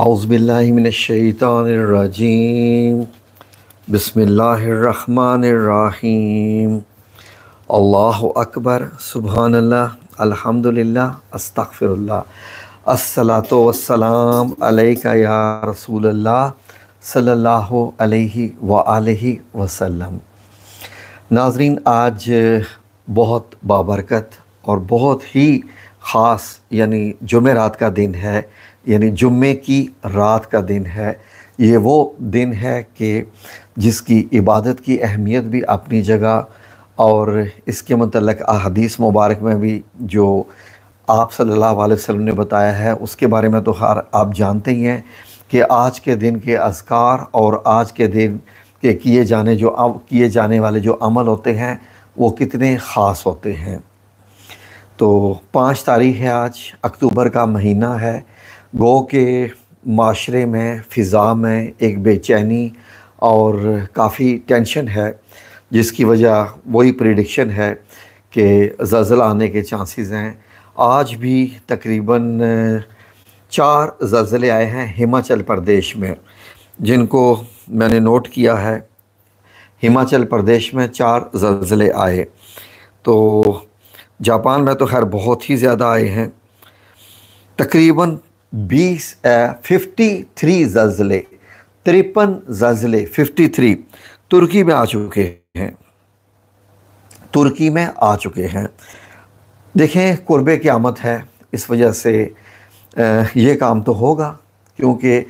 आउज़बिल्लिमिनशैतानरजीम बसमीम अल्लाह अकबर सुबहानल्ला अल्हम्दुलिल्लाह अस्तगफिरुल्लाह अस्सलातो वस्सलाम अलैका या रसूलल्लाह सल्लल्लाहु अलैहि व आलिहि वसल्लम नाजरीन आज बहुत बाबरकत और बहुत ही ख़ास यानी जुमेरात का दिन है यानी जुम्मे की रात का दिन है ये वो दिन है कि जिसकी इबादत की अहमियत भी अपनी जगह और इसके मतलब अहदीस मुबारक में भी जो आप सल्लल्लाहु अलैहि वसल्लम ने बताया है उसके बारे में तो हर आप जानते ही हैं कि आज के दिन के अजकार और आज के दिन के किए जाने जो अब किए जाने वाले जो अमल होते हैं वो कितने ख़ास होते हैं तो पाँच तारीख है आज अक्टूबर का महीना है गो के माशरे में फ़िज़ा में एक बेचैनी और काफ़ी टेंशन है जिसकी वजह वही प्रिडिक्शन है कि जल्जला आने के चांसेस हैं आज भी तकरीबन चार जल्जले आए हैं हिमाचल प्रदेश में जिनको मैंने नोट किया है हिमाचल प्रदेश में चार जल्जले आए तो जापान में तो खैर बहुत ही ज़्यादा आए हैं तकरीबन बीस फिफ्टी थ्री जल्जले तिरपन जल्जले फिफ्टी थ्री तुर्की में आ चुके हैं तुर्की में आ चुके हैं देखें कुर्ब आमद है इस वजह से ये काम तो होगा क्योंकि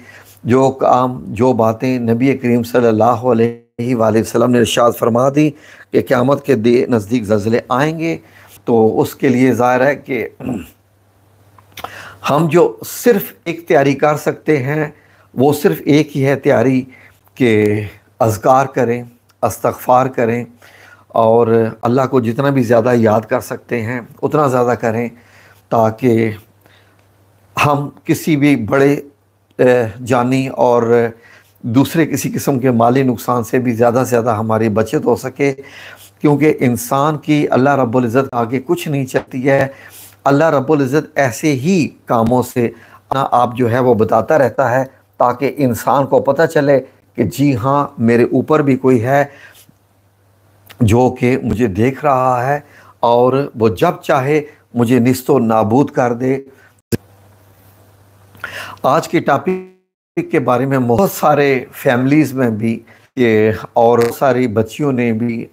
जो काम जो बातें नबी करीम सल्लल्लाहु अलैहि वसल्लम ने इरशाद फरमा दी कि क़्यामत के नज़दीक जल्जले आएंगे तो उसके लिए ज़ाहिर है कि हम जो सिर्फ एक तैयारी कर सकते हैं वो सिर्फ एक ही है तैयारी के अजगार करें अस्तफ़ार करें और अल्लाह को जितना भी ज़्यादा याद कर सकते हैं उतना ज़्यादा करें ताकि हम किसी भी बड़े जानी और दूसरे किसी किस्म के माली नुकसान से भी ज़्यादा से ज़्यादा हमारी बचत हो सके क्योंकि इंसान की अल्लाह रब्बुल इज़्ज़त आगे कुछ नहीं चाहती है अल्लाह रबुल्जत ऐसे ही कामों से ना आप जो है वो बताता रहता है ताकि इंसान को पता चले कि जी हाँ मेरे ऊपर भी कोई है जो कि मुझे देख रहा है और वो जब चाहे मुझे नस्तो नाबूद कर दे आज के टॉपिक के बारे में बहुत सारे फैमिलीज़ में भी ये और सारी बच्चियों ने भी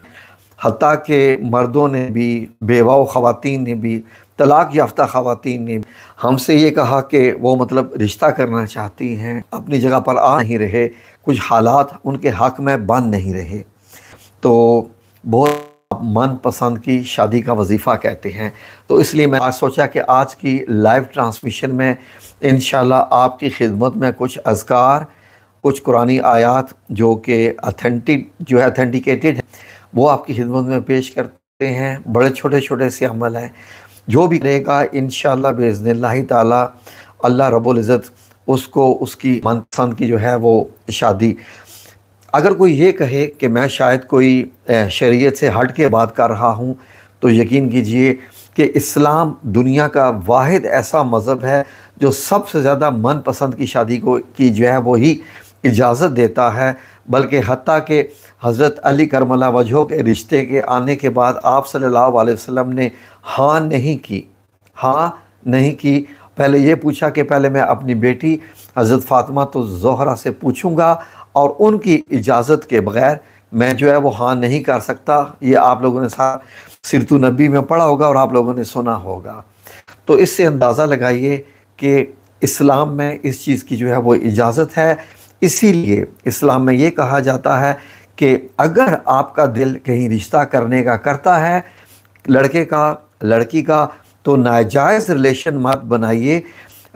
हती के मर्दों ने भी बेवाओ ख़वान ने भी तलाक़ याफ्ता ख़वान ने हमसे ये कहा कि वो मतलब रिश्ता करना चाहती हैं अपनी जगह पर आ नहीं रहे कुछ हालात उनके हक़ में बंद नहीं रहे तो बहुत मनपसंद की शादी का वजीफ़ा कहते हैं तो इसलिए मैं आज सोचा कि आज की लाइव ट्रांसमिशन में इन आपकी खिदमत में कुछ अजकार कुछ कुरानी आयात जो कि अथेंटिक जो है अथेंटिकेटेड है वो आपकी खिदमत में पेश करते हैं बड़े छोटे छोटे से अमल हैं जो भी रहेगा इन शज़न ताला अल्लाह रबुल्ज़त उसको उसकी मनपसंद की जो है वो शादी अगर कोई ये कहे कि मैं शायद कोई शरीयत से हट के बात कर रहा हूँ तो यकीन कीजिए कि इस्लाम दुनिया का वाद ऐसा मज़हब है जो सबसे ज़्यादा मनपसंद की शादी को की जो है वो ही इजाज़त देता है बल्कि हती के हज़रत अली करमला वजह के रिश्ते के आने के बाद आप सल्लल्लाहु अलैहि वसल्लम ने हाँ नहीं की हाँ नहीं की पहले ये पूछा कि पहले मैं अपनी बेटी हज़रत फातिमा तो जहरा से पूछूंगा और उनकी इजाज़त के बगैर मैं जो है वो हाँ नहीं कर सकता ये आप लोगों ने सा सिरतु नबी में पढ़ा होगा और आप लोगों ने सुना होगा तो इससे अंदाज़ा लगाइए कि इस्लाम में इस चीज़ की जो है वो इजाज़त है इसीलिए इस्लाम में ये कहा जाता है कि अगर आपका दिल कहीं रिश्ता करने का करता है लड़के का लड़की का तो नाजायज़ रिलेशन मत बनाइए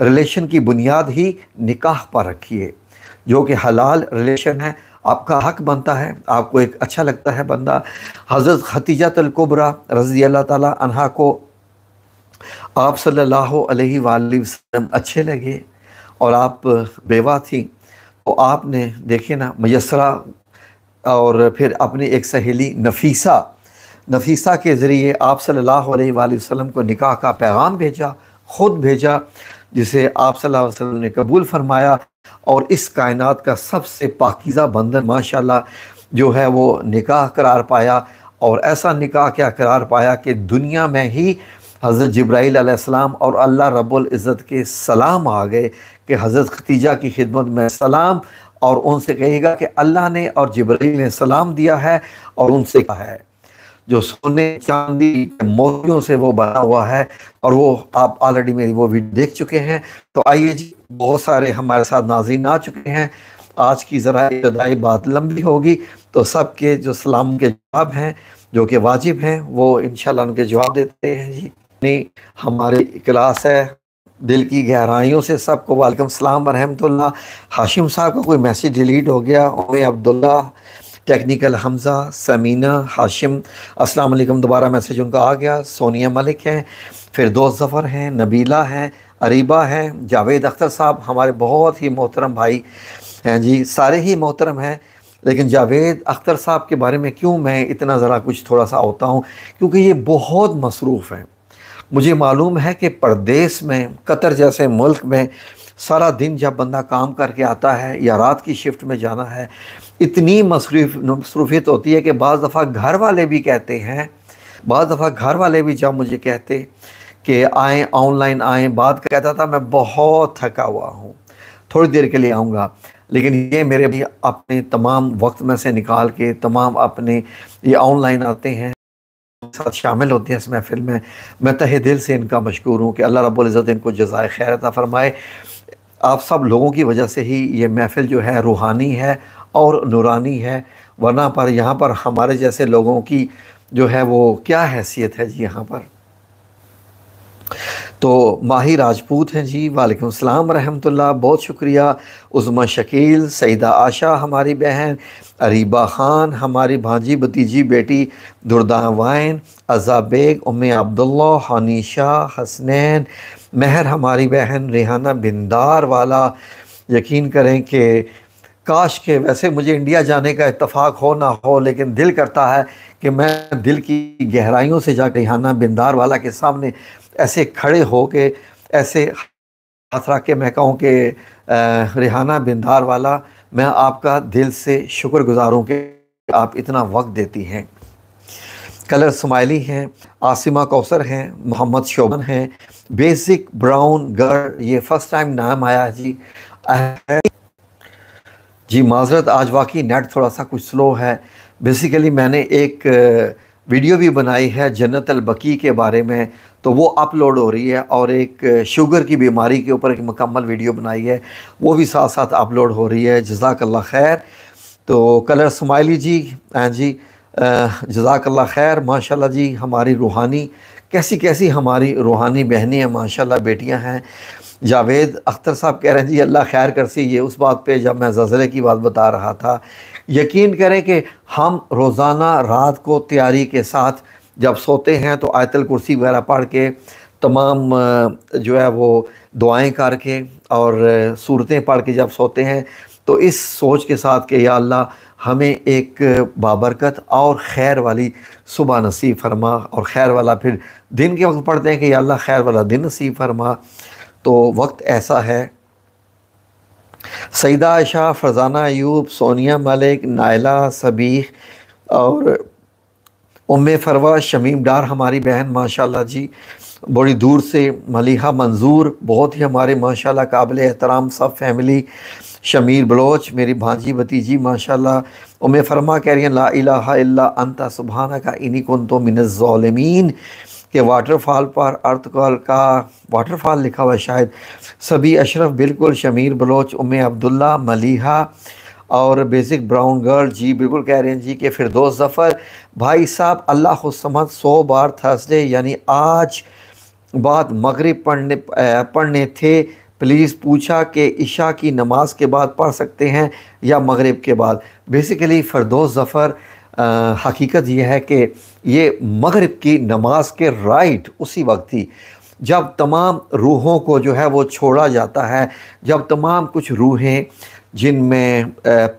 रिलेशन की बुनियाद ही निकाह पर रखिए जो कि हलाल रिलेशन है आपका हक बनता है आपको एक अच्छा लगता है बंदा हज़रत खतीजा तलकुबरा रजी अल्लाह ताला अनहा को आप सल्लल्लाहु अलैहि वसल्लम अच्छे लगे और आप बेवा थी तो आपने देखे ना मयसरा और फिर अपनी एक सहेली नफीसा नफीसा के ज़रिए आप सल्लल्लाहु अलैहि वसल्लम को निकाह का पैगाम भेजा ख़ुद भेजा जिसे आप सल्लल्लाहु अलैहि वसल्लम ने कबूल फरमाया और इस कायनात का सबसे पाकिज़ा बंधन माशाल्लाह जो है वो निकाह करार पाया और ऐसा निकाह क्या करार पाया कि दुनिया में ही हज़रत जब्राईल और अल्लाह रब्बुल इज़्ज़त के सलाम आ गए कि हज़रत खतीजा की खिदमत में सलाम और उनसे कहेगा कि अल्लाह ने और जबरील ने सलाम दिया है और उनसे कहा है जो सोने चांदी मोतियों से वो बना हुआ है और वो आप ऑलरेडी मेरी वो वीडियो देख चुके हैं तो आइए जी बहुत सारे हमारे साथ नाजिन आ चुके हैं आज की ज़रा जदाई बात लंबी होगी तो सबके जो सलाम के जवाब हैं जो कि वाजिब हैं वो इन उनके जवाब देते हैं जी नहीं हमारी क्लास है दिल की गहराइयों से सबको वालेकुम सलाम वरहमतुल्ला हाशिम साहब का कोई मैसेज डिलीट हो गया ओमे अब्दुल्ला टेक्निकल हमजा समीना हाशिम अस्सलाम वालेकुम दोबारा मैसेज उनका आ गया सोनिया मलिक हैं फिर दोस्त ज़फ़र हैं नबीला हैं अरीबा हैं जावेद अख्तर साहब हमारे बहुत ही मोहतरम भाई हैं जी सारे ही मोहतरम हैं लेकिन जावेद अख्तर साहब के बारे में क्यों मैं इतना ज़रा कुछ थोड़ा सा होता हूँ क्योंकि ये बहुत मसरूफ़ हैं मुझे मालूम है कि परदेश में कतर जैसे मुल्क में सारा दिन जब बंदा काम करके आता है या रात की शिफ्ट में जाना है इतनी मसरूफ मसरूफियत होती है कि बज़ दफ़ा घर वाले भी कहते हैं बज़ दफ़ा घर वाले भी जब मुझे कहते कि आए ऑनलाइन आएँ बात कहता था मैं बहुत थका हुआ हूँ थोड़ी देर के लिए आऊँगा लेकिन ये मेरे भी अपने तमाम वक्त में से निकाल के तमाम अपने ये ऑनलाइन आते हैं साथ शामिल होती हैं इस महफिल में मैं तहे दिल से इनका मशहूर हूँ कि अल्लाह रब्ज़त इनको जजाय खैरता फरमाए आप सब लोगों की वजह से ही ये महफिल जो है रूहानी है और नूरानी है वरना पर यहाँ पर हमारे जैसे लोगों की जो है वो क्या हैसियत है जी यहाँ पर तो माही राजपूत हैं जी वालेकुम सलाम रहमतुल्लाह बहुत शुक्रिया उज़मा शकील सईदा आशा हमारी बहन अरीबा ख़ान हमारी भांजी भतीजी बेटी दुर्दा वाइन अज़ा बेग उम अब्दुल्ला हनीशा हसनैन महर हमारी बहन रेहाना बिंदार वाला यकीन करें कि काश के वैसे मुझे इंडिया जाने का इतफ़ाक़ हो ना हो लेकिन दिल करता है कि मैं दिल की गहराइयों से जाकर रिहाना बिंदार वाला के सामने ऐसे खड़े हो के ऐसे हाथ के मैं कहूँ कि रिहाना बिंदार वाला मैं आपका दिल से शुक्र हूँ कि आप इतना वक्त देती हैं कलर स्माइली हैं आसिमा कौसर हैं मोहम्मद शोभन हैं बेसिक ब्राउन गर् ये फर्स्ट टाइम नाम आया जी जी माजरत आज वाकई नेट थोड़ा सा कुछ स्लो है बेसिकली मैंने एक वीडियो भी बनाई है जन्नत अलबकी के बारे में तो वो अपलोड हो रही है और एक शुगर की बीमारी के ऊपर एक मुकम्मल वीडियो बनाई है वो भी साथ साथ अपलोड हो रही है जजाकल्ला खैर तो कलर समाइली जी हाँ जी जजाकल्ला खैर माशाल्लाह जी हमारी रूहानी कैसी कैसी हमारी रूहानी बहनें हैं माशाल्लाह बेटियां हैं जावेद अख्तर साहब कह रहे हैं जी अल्लाह खैर कर सी ये उस बात पे जब मैं जजरे की बात बता रहा था यकीन करें कि हम रोज़ाना रात को तैयारी के साथ जब सोते हैं तो आयतल कुर्सी वगैरह पढ़ के तमाम जो है वो दुआएं करके और सूरतें पढ़ के जब सोते हैं तो इस सोच के साथ कि या अल्लाह हमें एक बाबरकत और खैर वाली सुबह नसीब फरमा और खैर वाला फिर दिन के वक्त पढ़ते हैं कि या अल्लाह खैर वाला दिन नसीब फरमा तो वक्त ऐसा है सईदा आयशा फरजाना ऐब सोनिया मलिक नायला सबीख और उम फरवा शमीम डार हमारी बहन माशाल्लाह जी बड़ी दूर से मलिहा मंजूर बहुत ही हमारे माशाल्लाह काबिल एहतराम सब फैमिली शमीर बलोच मेरी भांजी भतीजी माशाल्लाह उम फरमा कह रही हैं ला इलाहा इल्ला अंता सुबहाना का इन्हीं कन तो मिनज़ालमीन के वाटरफॉल पर अर्थकॉल का वाटरफॉल लिखा हुआ शायद सभी अशरफ बिल्कुल शमीर बलोच उम अब्दुल्ला मलिहा और बेसिक ब्राउन गर्ल जी बिल्कुल कह रहे हैं जी के दो जफ़र भाई साहब अल्लाह समद सौ बार थर्सडे यानी आज बाद मगरब पढ़ने पढ़ने थे प्लीज़ पूछा कि इशा की नमाज के बाद पढ़ सकते हैं या मगरब के बाद बेसिकली फरदोस जफ़र हकीकत यह है कि ये मगरब की नमाज के राइट उसी वक्त थी जब तमाम रूहों को जो है वो छोड़ा जाता है जब तमाम कुछ रूहें जिनमें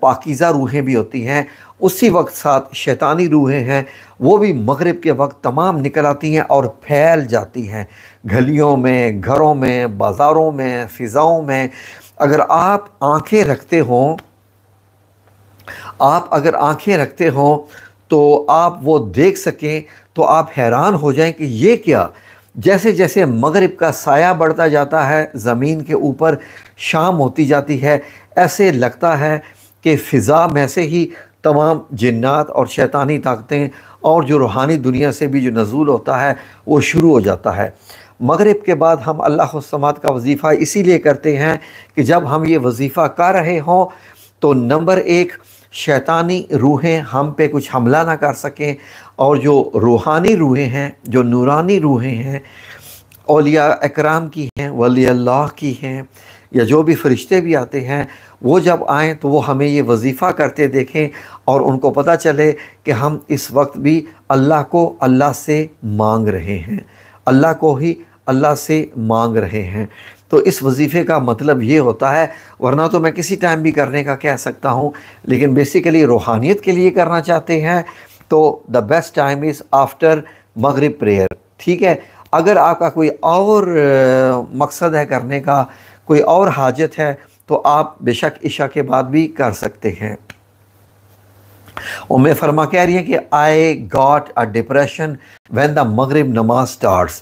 पाकिज़ा रूहें भी होती हैं उसी वक्त साथ शैतानी रूहें हैं वो भी मगरब के वक्त तमाम निकल आती हैं और फैल जाती हैं गलियों में घरों में बाज़ारों में फ़िज़ाओं में अगर आप आंखें रखते हों आप अगर आंखें रखते हों तो आप वो देख सकें तो आप हैरान हो जाएं कि ये क्या जैसे जैसे मगरिब का साया बढ़ता जाता है ज़मीन के ऊपर शाम होती जाती है ऐसे लगता है कि फ़िज़ा में से ही तमाम जन्ात और शैतानी ताकतें और जो रूहानी दुनिया से भी जो नजूल होता है वो शुरू हो जाता है मगरब के बाद हम अल्लाह समात का वजीफ़ा इसीलिए करते हैं कि जब हम ये वजीफ़ा कर रहे हों तो नंबर एक शैतानी रूहें हम पे कुछ हमला ना कर सकें और जो रूहानी रूहें हैं जो नूरानी रूहें हैं अलिया अकराम की हैं वली अल्लाह की हैं या जो भी फरिश्ते भी आते हैं वो जब आएँ तो वो हमें ये वजीफ़ा करते देखें और उनको पता चले कि हम इस वक्त भी अल्लाह को अल्लाह से मांग रहे हैं अल्लाह को ही अल्लाह से मांग रहे हैं तो इस वजीफ़े का मतलब ये होता है वरना तो मैं किसी टाइम भी करने का कह सकता हूँ लेकिन बेसिकली रूहानियत के लिए करना चाहते हैं तो the best time is after मगरब प्रेयर ठीक है अगर आपका कोई और मकसद है करने का कोई और हाजत है तो आप बेशक इशा के बाद भी कर सकते हैं उम फरमा कह रही है कि I got a depression when the मगरब नमाज स्टार्ट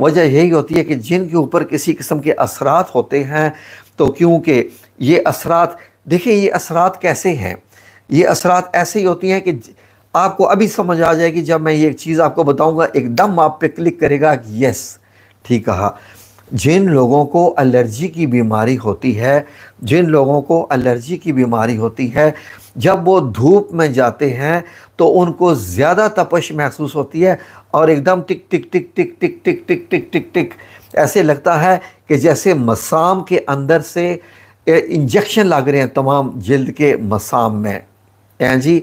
वजह यही होती है कि जिन के ऊपर किसी किस्म के असरात होते हैं तो क्योंकि ये असरात देखिए ये असरात कैसे हैं ये असरात ऐसे ही होती हैं कि आपको अभी समझ आ जाएगी जब मैं ये एक चीज़ आपको बताऊंगा एकदम आप पे क्लिक करेगा यस ठीक कहा जिन लोगों को एलर्जी की बीमारी होती है जिन लोगों को एलर्जी की बीमारी होती है जब वो धूप में जाते हैं तो उनको ज़्यादा तपश महसूस होती है और एकदम टिक टिक टिक टिक टिक टिक टिक टिक टिक टिक ऐसे लगता है कि जैसे मसाम के अंदर से इंजेक्शन लग रहे हैं तमाम जल्द के मसाम में हैं जी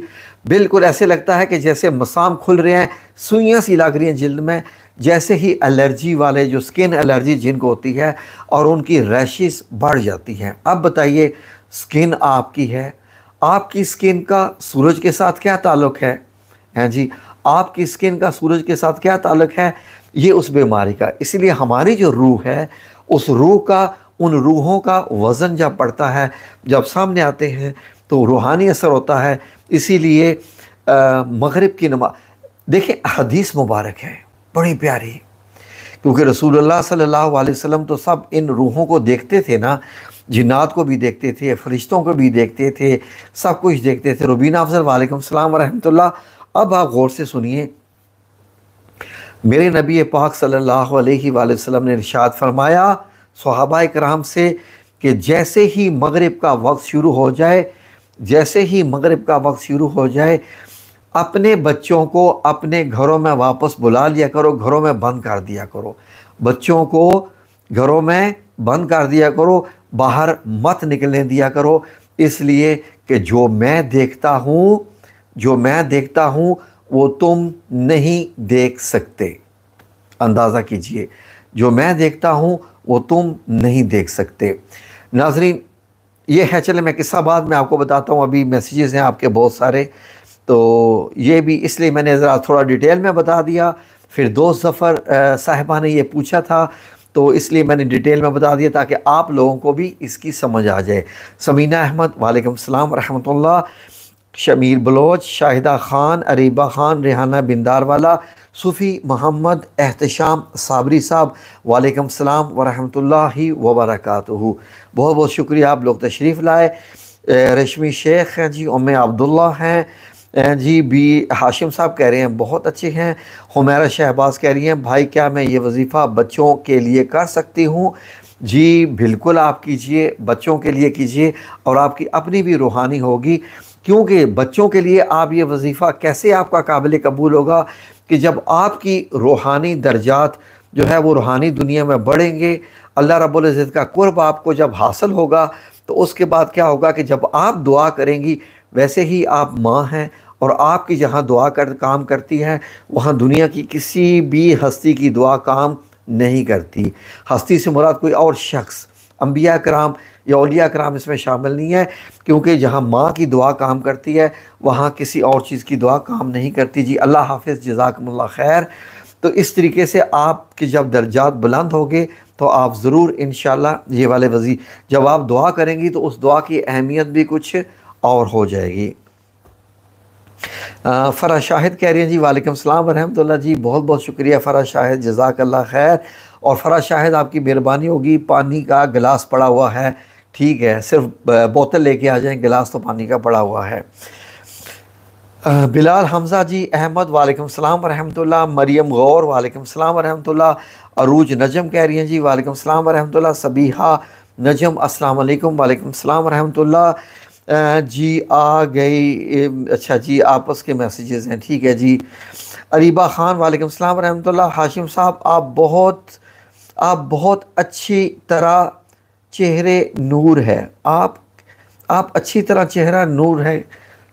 बिल्कुल ऐसे लगता है कि जैसे मसाम खुल रहे हैं सुइयाँ सी लग रही हैं जल्द में जैसे ही एलर्जी वाले जो स्किन एलर्जी जिनको होती है और उनकी रैशिस बढ़ जाती हैं अब बताइए स्किन आपकी है आपकी स्किन का सूरज के साथ क्या ताल्लुक है हैं जी आपकी स्किन का सूरज के साथ क्या ताल्लुक है ये उस बीमारी का इसीलिए हमारी जो रूह है उस रूह का उन रूहों का वज़न जब बढ़ता है जब सामने आते हैं तो रूहानी असर होता है इसीलिए मगरब की नमा देखिए हदीस मुबारक है बड़ी प्यारी क्योंकि रसूल सल्लल्लाहु अलैहि वसल्लम तो सब इन रूहों को देखते थे ना जिन्नात को भी देखते थे फरिश्तों को भी देखते थे सब कुछ देखते थे रुबीना अफजल वालेकुम सलाम वरहमतुल्ला अब आप गौर से सुनिए मेरे नबी पाक सल्लल्लाहु अलैहि वसल्लम ने इरशाद फरमाया सहाबा कराम से कि जैसे ही मगरिब का वक्त शुरू हो जाए जैसे ही मगरिब का वक्त शुरू हो जाए अपने बच्चों को अपने घरों में वापस बुला लिया करो घरों में बंद कर दिया करो बच्चों को घरों में बंद कर दिया करो बाहर मत निकलने दिया करो इसलिए कि जो मैं देखता हूँ जो मैं देखता हूँ वो तुम नहीं देख सकते अंदाज़ा कीजिए जो मैं देखता हूँ वो तुम नहीं देख सकते नाजरीन ये है चले मैं किस्सा बाद में आपको बताता हूँ अभी मैसेजेस हैं आपके बहुत सारे तो ये भी इसलिए मैंने ज़रा थोड़ा डिटेल में बता दिया फिर दोस्त जफ़र साहिबा ने ये पूछा था तो इसलिए मैंने डिटेल में बता दिया ताकि आप लोगों को भी इसकी समझ आ जाए समीना अहमद वालेकुम सलाम रहमतुल्लाह शमीर बलोच शाहिदा ख़ान अरीबा ख़ान रिहाना बिंदार वाला सूफ़ी मोहम्मद एहतशाम साबरी साहब वालेकुम सलाम वरहमतुल्ला वबरक बहुत बहुत शुक्रिया आप लोग तशरीफ़ लाए रश्मि शेख हैं जी उम्मे अब्दुल्ला हैं जी बी हाशिम साहब कह रहे हैं बहुत अच्छे हैं हमारा शहबाज कह रही हैं भाई क्या मैं ये वजीफ़ा बच्चों के लिए कर सकती हूँ जी बिल्कुल आप कीजिए बच्चों के लिए कीजिए और आपकी अपनी भी रूहानी होगी क्योंकि बच्चों के लिए आप ये वजीफ़ा कैसे आपका काबिल कबूल होगा कि जब आपकी रूहानी दर्जात जो है वो रूहानी दुनिया में बढ़ेंगे अल्लाह रब्ज़त का कुर्ब आपको जब हासिल होगा तो उसके बाद क्या होगा कि जब आप दुआ करेंगी वैसे ही आप माँ हैं और आपकी जहाँ दुआ कर काम करती है वहाँ दुनिया की किसी भी हस्ती की दुआ काम नहीं करती हस्ती से मुराद कोई और शख्स अम्बिया कराम या उलिया कराम इसमें शामिल नहीं है क्योंकि जहाँ माँ की दुआ काम करती है वहाँ किसी और चीज़ की दुआ काम नहीं करती जी अल्लाह हाफ जजाकमल्ला खैर तो इस तरीके से आपके जब दर्जात बुलंद होंगे तो आप ज़रूर इन ये वाले वजी जब आप दुआ करेंगी तो उस दुआ की अहमियत भी कुछ और हो जाएगी फ़रा शाहिद कह रही हैं जी वालेकुम सलाम वरहमतुल्ला जी बहुत बहुत शुक्रिया फ़रा शाहिद जजाकल्ला खैर और फ़रा शाहिद आपकी मेहरबानी होगी पानी का गिलास पड़ा हुआ है ठीक है सिर्फ बोतल लेके आ जाएं गिलास तो पानी का पड़ा हुआ है बिलाल हमजा जी अहमद वालेकुम सलाम वरहमतुल्ला मरियम गौर वालेकुम सलाम वरहमतुल्ला अरूज नजम कह रही हैं जी वालेकुम सलाम वरहमतुल्ला सबीहा नजम असलकम वालेकुम वालेकुम सलाम वरहमतुल्ला जी आ गई अच्छा जी आपस के मैसेजेस हैं ठीक है जी अरीबा ख़ान वालेकुम सलाम रहमतुल्लाह हाशिम साहब आप बहुत आप बहुत अच्छी तरह चेहरे नूर है आप आप अच्छी तरह चेहरा नूर है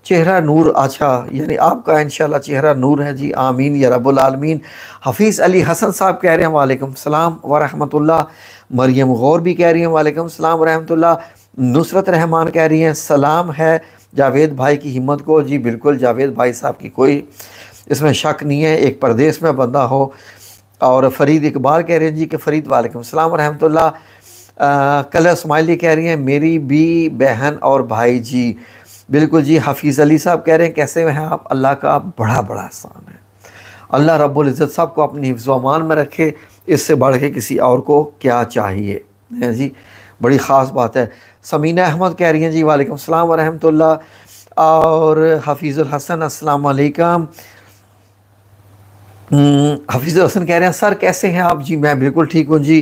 चेहरा नूर अच्छा यानी आपका इन चेहरा नूर है जी आमीन या रब्बुल आलमीन हफीज़ अली हसन साहब कह रहे हैं वालेकुम सलाम रहमतुल्लाह मरियम गौर भी कह रही हैं वालेकुम सलाम रहमतुल्लाह नुसरत रहमान कह रही हैं सलाम है जावेद भाई की हिम्मत को जी बिल्कुल जावेद भाई साहब की कोई इसमें शक नहीं है एक प्रदेश में बंदा हो और फरीद इकबाल कह रहे हैं जी कि फ़रीद वालेकुम सलाम रहमतुल्लाह कलर स्माइली कह रही हैं मेरी भी बहन और भाई जी बिल्कुल जी हफीज़ अली साहब कह रहे हैं कैसे हैं आप अल्लाह का बड़ा बड़ा आसान है अल्लाह रब्ज़त साहब को अपनी हिफ्जमान में रखे इससे बढ़ के किसी और को क्या चाहिए जी बड़ी ख़ास बात है समीना अहमद कह रही हैं जी वालेकुम सलाम वरहमतुल्ला और हफीज़ुल हसन अस्सलाम वालेकुम हम्म, हफीज़ुल हसन कह रहे हैं सर कैसे हैं आप जी मैं बिल्कुल ठीक हूँ जी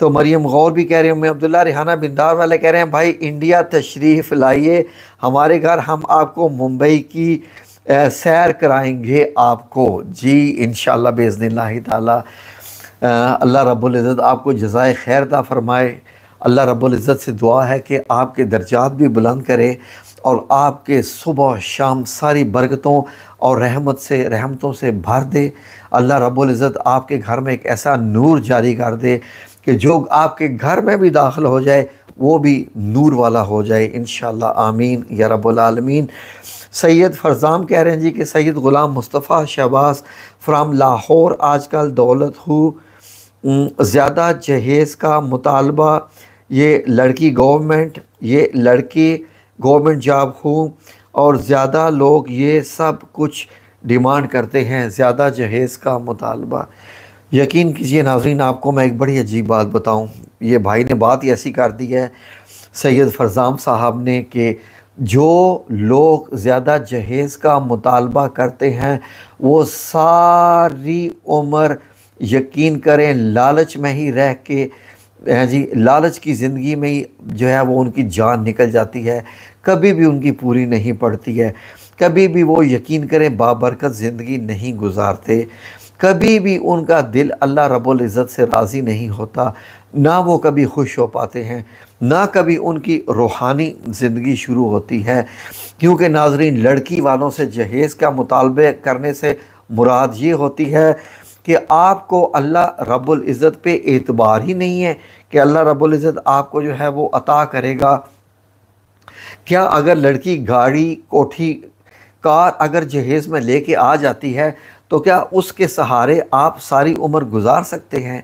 तो मरियम गौर भी कह रहे हैं मैं अब्दुल्ला रिहाना बिंदार वाले कह रहे हैं भाई इंडिया तशरीफ़ लाइए हमारे घर हम आपको मुंबई की सैर कराएंगे आपको जी इन बेज़न ताला अल्लाह आपको जजाय ख़ैरता फरमाए अल्लाह रब्ज़त से दुआ है कि आपके दर्जात भी बुलंद करे और आपके सुबह शाम सारी बरकतों और रहमत से रहमतों से भर दे अल्लाह रब्ज़त आपके घर में एक ऐसा नूर जारी कर दे कि जो आपके घर में भी दाखिल हो जाए वो भी नूर वाला हो जाए इन आमीन या रबालमीन सैयद फरजाम कह रहे हैं जी कि सैयद ग़ुलाम मुस्तफ़ा शहबाज फ्राम लाहौर आजकल दौलत हो ज़्यादा जहेज़ का मुतालबा ये लड़की गवर्नमेंट ये लड़की गवर्नमेंट जॉब हो और ज़्यादा लोग ये सब कुछ डिमांड करते हैं ज़्यादा जहेज़ का मुतालबा यकीन कीजिए नाजरीन आपको मैं एक बड़ी अजीब बात बताऊं ये भाई ने बात ही ऐसी कर दी है सैयद फरजाम साहब ने कि जो लोग ज़्यादा जहेज़ का मुतालबा करते हैं वो सारी उम्र यकीन करें लालच में ही रह के जी लालच की ज़िंदगी में ही जो है वो उनकी जान निकल जाती है कभी भी उनकी पूरी नहीं पड़ती है कभी भी वो यकीन करें बाबरकत ज़िंदगी नहीं गुजारते कभी भी उनका दिल अल्लाह रब्बुल इज़्ज़त से राज़ी नहीं होता ना वो कभी खुश हो पाते हैं ना कभी उनकी रूहानी ज़िंदगी शुरू होती है क्योंकि नाजरीन लड़की वालों से जहेज़ का मुतालबे करने से मुराद ये होती है कि आपको अल्लाह रब्बुल इज़्ज़त पे एतबार ही नहीं है कि अल्लाह रब्बुल इज़्ज़त आपको जो है वो अता करेगा क्या अगर लड़की गाड़ी कोठी कार अगर जहेज़ में लेके आ जाती है तो क्या उसके सहारे आप सारी उम्र गुजार सकते हैं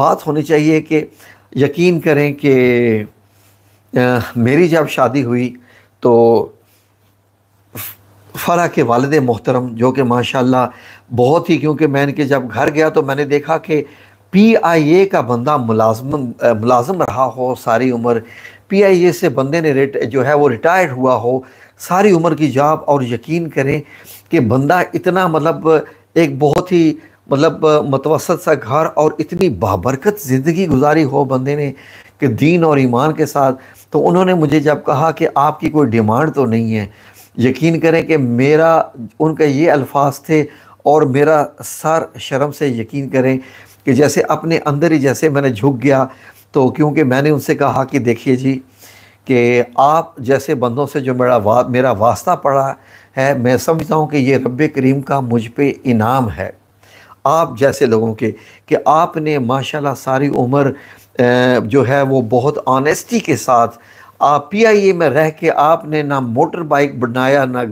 बात होनी चाहिए कि यकीन करें कि मेरी जब शादी हुई तो फ़रा के वालद मोहतरम जो कि माशाल्लाह बहुत ही क्योंकि मैं इनके जब घर गया तो मैंने देखा कि पी आई ए का बंदा मुलाजम मुलाजम रहा हो सारी उम्र पी आई ए से बंदे ने रिट जो है वो रिटायर्ड हुआ हो सारी उम्र की जॉब और यकीन करें कि बंदा इतना मतलब एक बहुत ही मतलब मतवसत सा घर और इतनी बाबरकत ज़िंदगी गुजारी हो बंदे ने कि दीन और ईमान के साथ तो उन्होंने मुझे जब कहा कि आपकी कोई डिमांड तो नहीं है यकीन करें कि मेरा उनका ये अल्फाज थे और मेरा सर शर्म से यकीन करें कि जैसे अपने अंदर ही जैसे मैंने झुक गया तो क्योंकि मैंने उनसे कहा कि देखिए जी कि आप जैसे बंदों से जो मेरा वा मेरा वास्ता पड़ा है मैं समझता हूँ कि ये रब करीम का मुझ पर इनाम है आप जैसे लोगों के कि आपने माशाल्लाह सारी उम्र जो है वो बहुत ऑनेस्टी के साथ आप पी आई ए में रह के आपने ना मोटर बाइक बनाया ना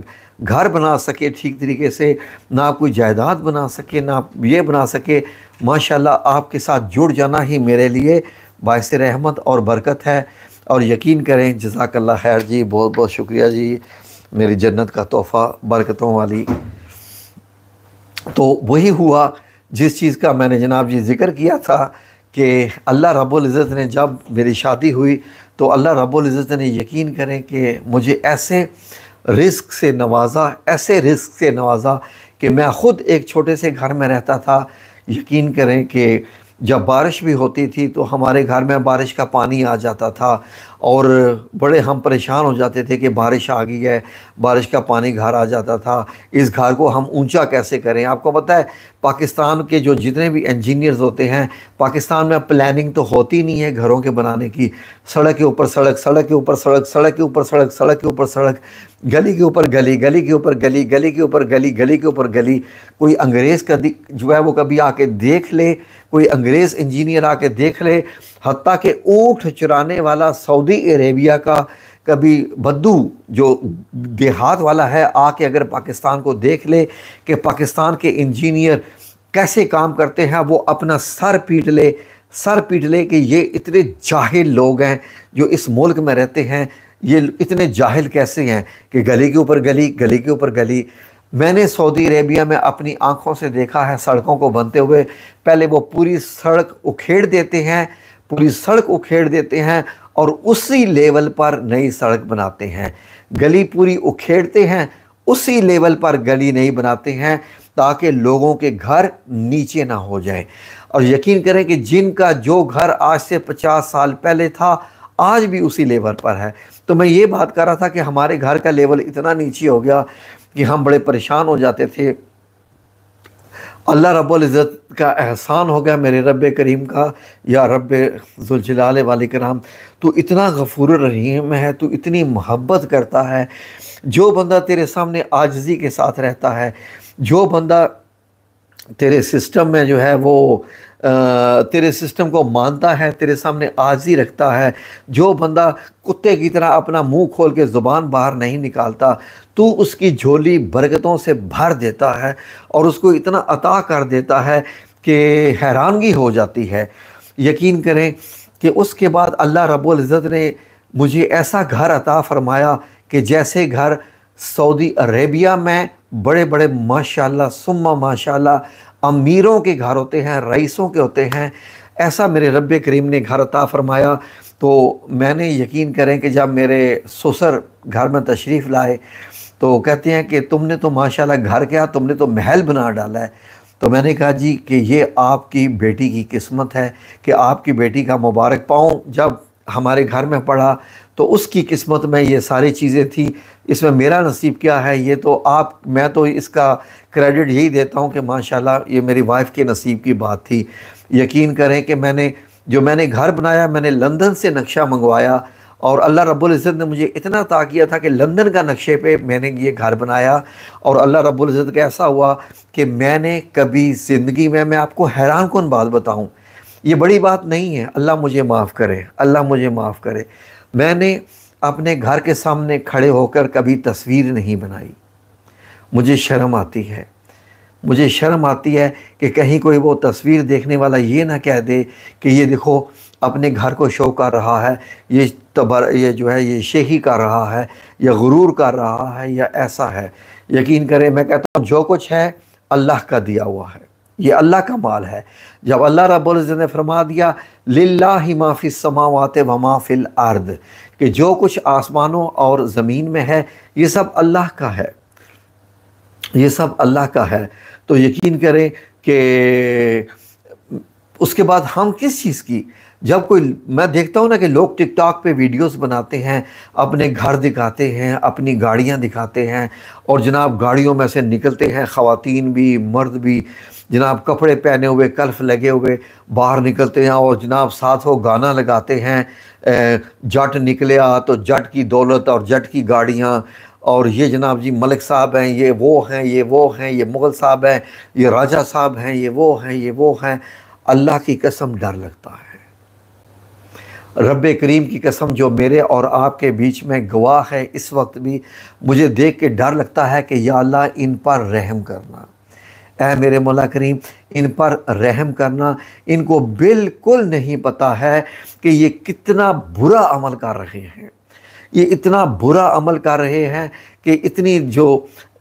घर बना सके ठीक तरीके से ना आप कोई जायदाद बना सके ना आप ये बना सके माशाल्लाह आपके साथ जुड़ जाना ही मेरे लिए बायस रहमत और बरकत है और यकीन करें जजाकल्ला खैर जी बहुत बहुत शुक्रिया जी मेरी जन्नत का तोहफ़ा बरकतों वाली तो वही हुआ जिस चीज़ का मैंने जनाब जी ज़िक्र किया था कि अल्लाह रबुल्जत ने जब मेरी शादी हुई तो अल्लाह रबुल्जत ने यकीन करें कि मुझे ऐसे रिस्क से नवाजा ऐसे रिस्क से नवाजा कि मैं ख़ुद एक छोटे से घर में रहता था यकीन करें कि जब बारिश भी होती थी तो हमारे घर में बारिश का पानी आ जाता था और बड़े हम परेशान हो जाते थे कि बारिश आ गई है बारिश का पानी घर आ जाता था इस घर को हम ऊंचा कैसे करें आपको पता है पाकिस्तान के जो जितने भी इंजीनियर्स होते हैं पाकिस्तान में प्लानिंग तो होती नहीं है घरों के बनाने की सड़क के ऊपर सड़क सड़क के ऊपर सड़क सड़क के ऊपर सड़क सड़क के ऊपर सड़क गली के ऊपर गली गली के ऊपर गली गली के ऊपर गली गली के ऊपर गली कोई अंग्रेज़ कभी जो है वो कभी आके देख ले कोई अंग्रेज़ इंजीनियर आके देख ले हती के ऊँट चुराने वाला सऊदी अरेबिया का कभी बद्दू जो देहात वाला है आके अगर पाकिस्तान को देख ले कि पाकिस्तान के इंजीनियर कैसे काम करते हैं वो अपना सर पीट ले सर पीट ले कि ये इतने जाहिल लोग हैं जो इस मुल्क में रहते हैं ये इतने जाहिल कैसे हैं कि गली के ऊपर गली गली के ऊपर गली मैंने सऊदी अरेबिया में अपनी आंखों से देखा है सड़कों को बनते हुए पहले वो पूरी सड़क उखेड़ देते हैं पूरी सड़क उखेड़ देते हैं और उसी लेवल पर नई सड़क बनाते हैं गली पूरी उखेड़ते हैं उसी लेवल पर गली नहीं बनाते हैं ताकि लोगों के घर नीचे ना हो जाए और यकीन करें कि जिनका जो घर आज से पचास साल पहले था आज भी उसी लेवल पर है तो मैं ये बात कर रहा था कि हमारे घर का लेवल इतना नीचे हो गया कि हम बड़े परेशान हो जाते थे अल्लाह इज़्ज़त का एहसान हो गया मेरे रब करीम का या रब जुलजलाल वाल कराम तो इतना गफूर रहीम है तो इतनी मोहब्बत करता है जो बंदा तेरे सामने आजजी के साथ रहता है जो बंदा तेरे सिस्टम में जो है वो तेरे सिस्टम को मानता है तेरे सामने आजी रखता है जो बंदा कुत्ते की तरह अपना मुंह खोल के ज़ुबान बाहर नहीं निकालता तू उसकी झोली बरकतों से भर देता है और उसको इतना अता कर देता है कि हैरानगी हो जाती है यकीन करें कि उसके बाद अल्लाह रब्ज़त ने मुझे ऐसा घर अता फरमाया कि जैसे घर सऊदी अरेबिया में बड़े बड़े माशाल्लाह सुम्मा माशाल्लाह अमीरों के घर होते हैं रईसों के होते हैं ऐसा मेरे रब करीम ने घर अता फरमाया तो मैंने यकीन करें कि जब मेरे ससुर घर में तशरीफ़ लाए तो कहते हैं कि तुमने तो माशाल्लाह घर क्या तुमने तो महल बना डाला है तो मैंने कहा जी कि ये आपकी बेटी की किस्मत है कि आपकी बेटी का मुबारक पाऊँ जब हमारे घर में पढ़ा तो उसकी किस्मत में ये सारी चीज़ें थी इसमें मेरा नसीब क्या है ये तो आप मैं तो इसका क्रेडिट यही देता हूँ कि माशाल्लाह ये मेरी वाइफ़ के नसीब की बात थी यकीन करें कि मैंने जो मैंने घर बनाया मैंने लंदन से नक्शा मंगवाया और अल्लाह रब्बुल इज़्ज़त ने मुझे इतना ता किया था कि लंदन का नक्शे पे मैंने ये घर बनाया और अल्लाह रब्बुल इज़्ज़त का ऐसा हुआ कि मैंने कभी ज़िंदगी में मैं आपको हैरान कन बात बताऊँ ये बड़ी बात नहीं है अल्लाह मुझे माफ़ करे अल्लाह मुझे माफ़ करे मैंने अपने घर के सामने खड़े होकर कभी तस्वीर नहीं बनाई मुझे शर्म आती है मुझे शर्म आती है कि कहीं कोई वो तस्वीर देखने वाला ये ना कह दे कि ये देखो अपने घर को शो कर रहा है ये तबर ये जो है ये शेही कर रहा है या गुरूर कर रहा है या ऐसा है यकीन करें मैं कहता हूँ जो कुछ है अल्लाह का दिया हुआ है ये अल्लाह का माल है जब अल्लाह रबुल ने फरमा दिया लाही माफ़ी समावत व माफिल अर्द कि जो कुछ आसमानों और ज़मीन में है ये सब अल्लाह का है ये सब अल्लाह का है तो यकीन करें कि उसके बाद हम किस चीज़ की जब कोई मैं देखता हूँ ना कि लोग टिकटॉक पे वीडियोस बनाते हैं अपने घर दिखाते हैं अपनी गाड़ियाँ दिखाते हैं और जनाब गाड़ियों में से निकलते हैं ख़वातीन भी मर्द भी जनाब कपड़े पहने हुए कल्फ लगे हुए बाहर निकलते हैं और जनाब साथ हो गाना लगाते हैं जट निकले आ तो जट की दौलत और जट की गाड़ियाँ और ये जनाब जी मलिक साहब हैं ये वो हैं ये वो हैं ये मुग़ल साहब हैं ये राजा साहब हैं ये वो हैं ये वो हैं अल्लाह की कसम डर लगता है रब करीम की कसम जो मेरे और आपके बीच में गवाह है इस वक्त भी मुझे देख के डर लगता है कि या अल्लाह इन पर रहम करना ऐ मेरे मौला करीम इन पर रहम करना इनको बिल्कुल नहीं पता है कि ये कितना बुरा अमल कर रहे हैं ये इतना बुरा अमल कर रहे हैं कि इतनी जो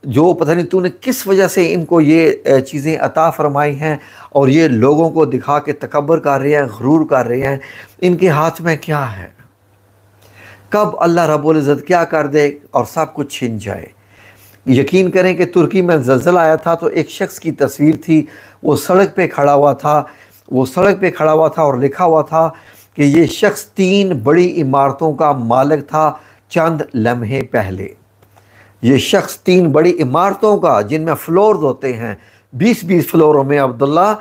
जो पता नहीं तूने किस वजह से इनको ये चीज़ें अता फरमाई हैं और ये लोगों को दिखा के तकबर कर रहे हैं गरूर कर रहे हैं इनके हाथ में क्या है कब अल्लाह रबुल्ज़त क्या कर दे और सब कुछ छिन जाए यकीन करें कि तुर्की में जल्जला आया था तो एक शख्स की तस्वीर थी वो सड़क पे खड़ा हुआ था वो सड़क पे खड़ा हुआ था और लिखा हुआ था कि ये शख्स तीन बड़ी इमारतों का मालिक था चंद लम्हे पहले ये शख्स तीन बड़ी इमारतों का जिनमें फ्लोर होते हैं बीस बीस फ्लोरों में अब्दुल्ला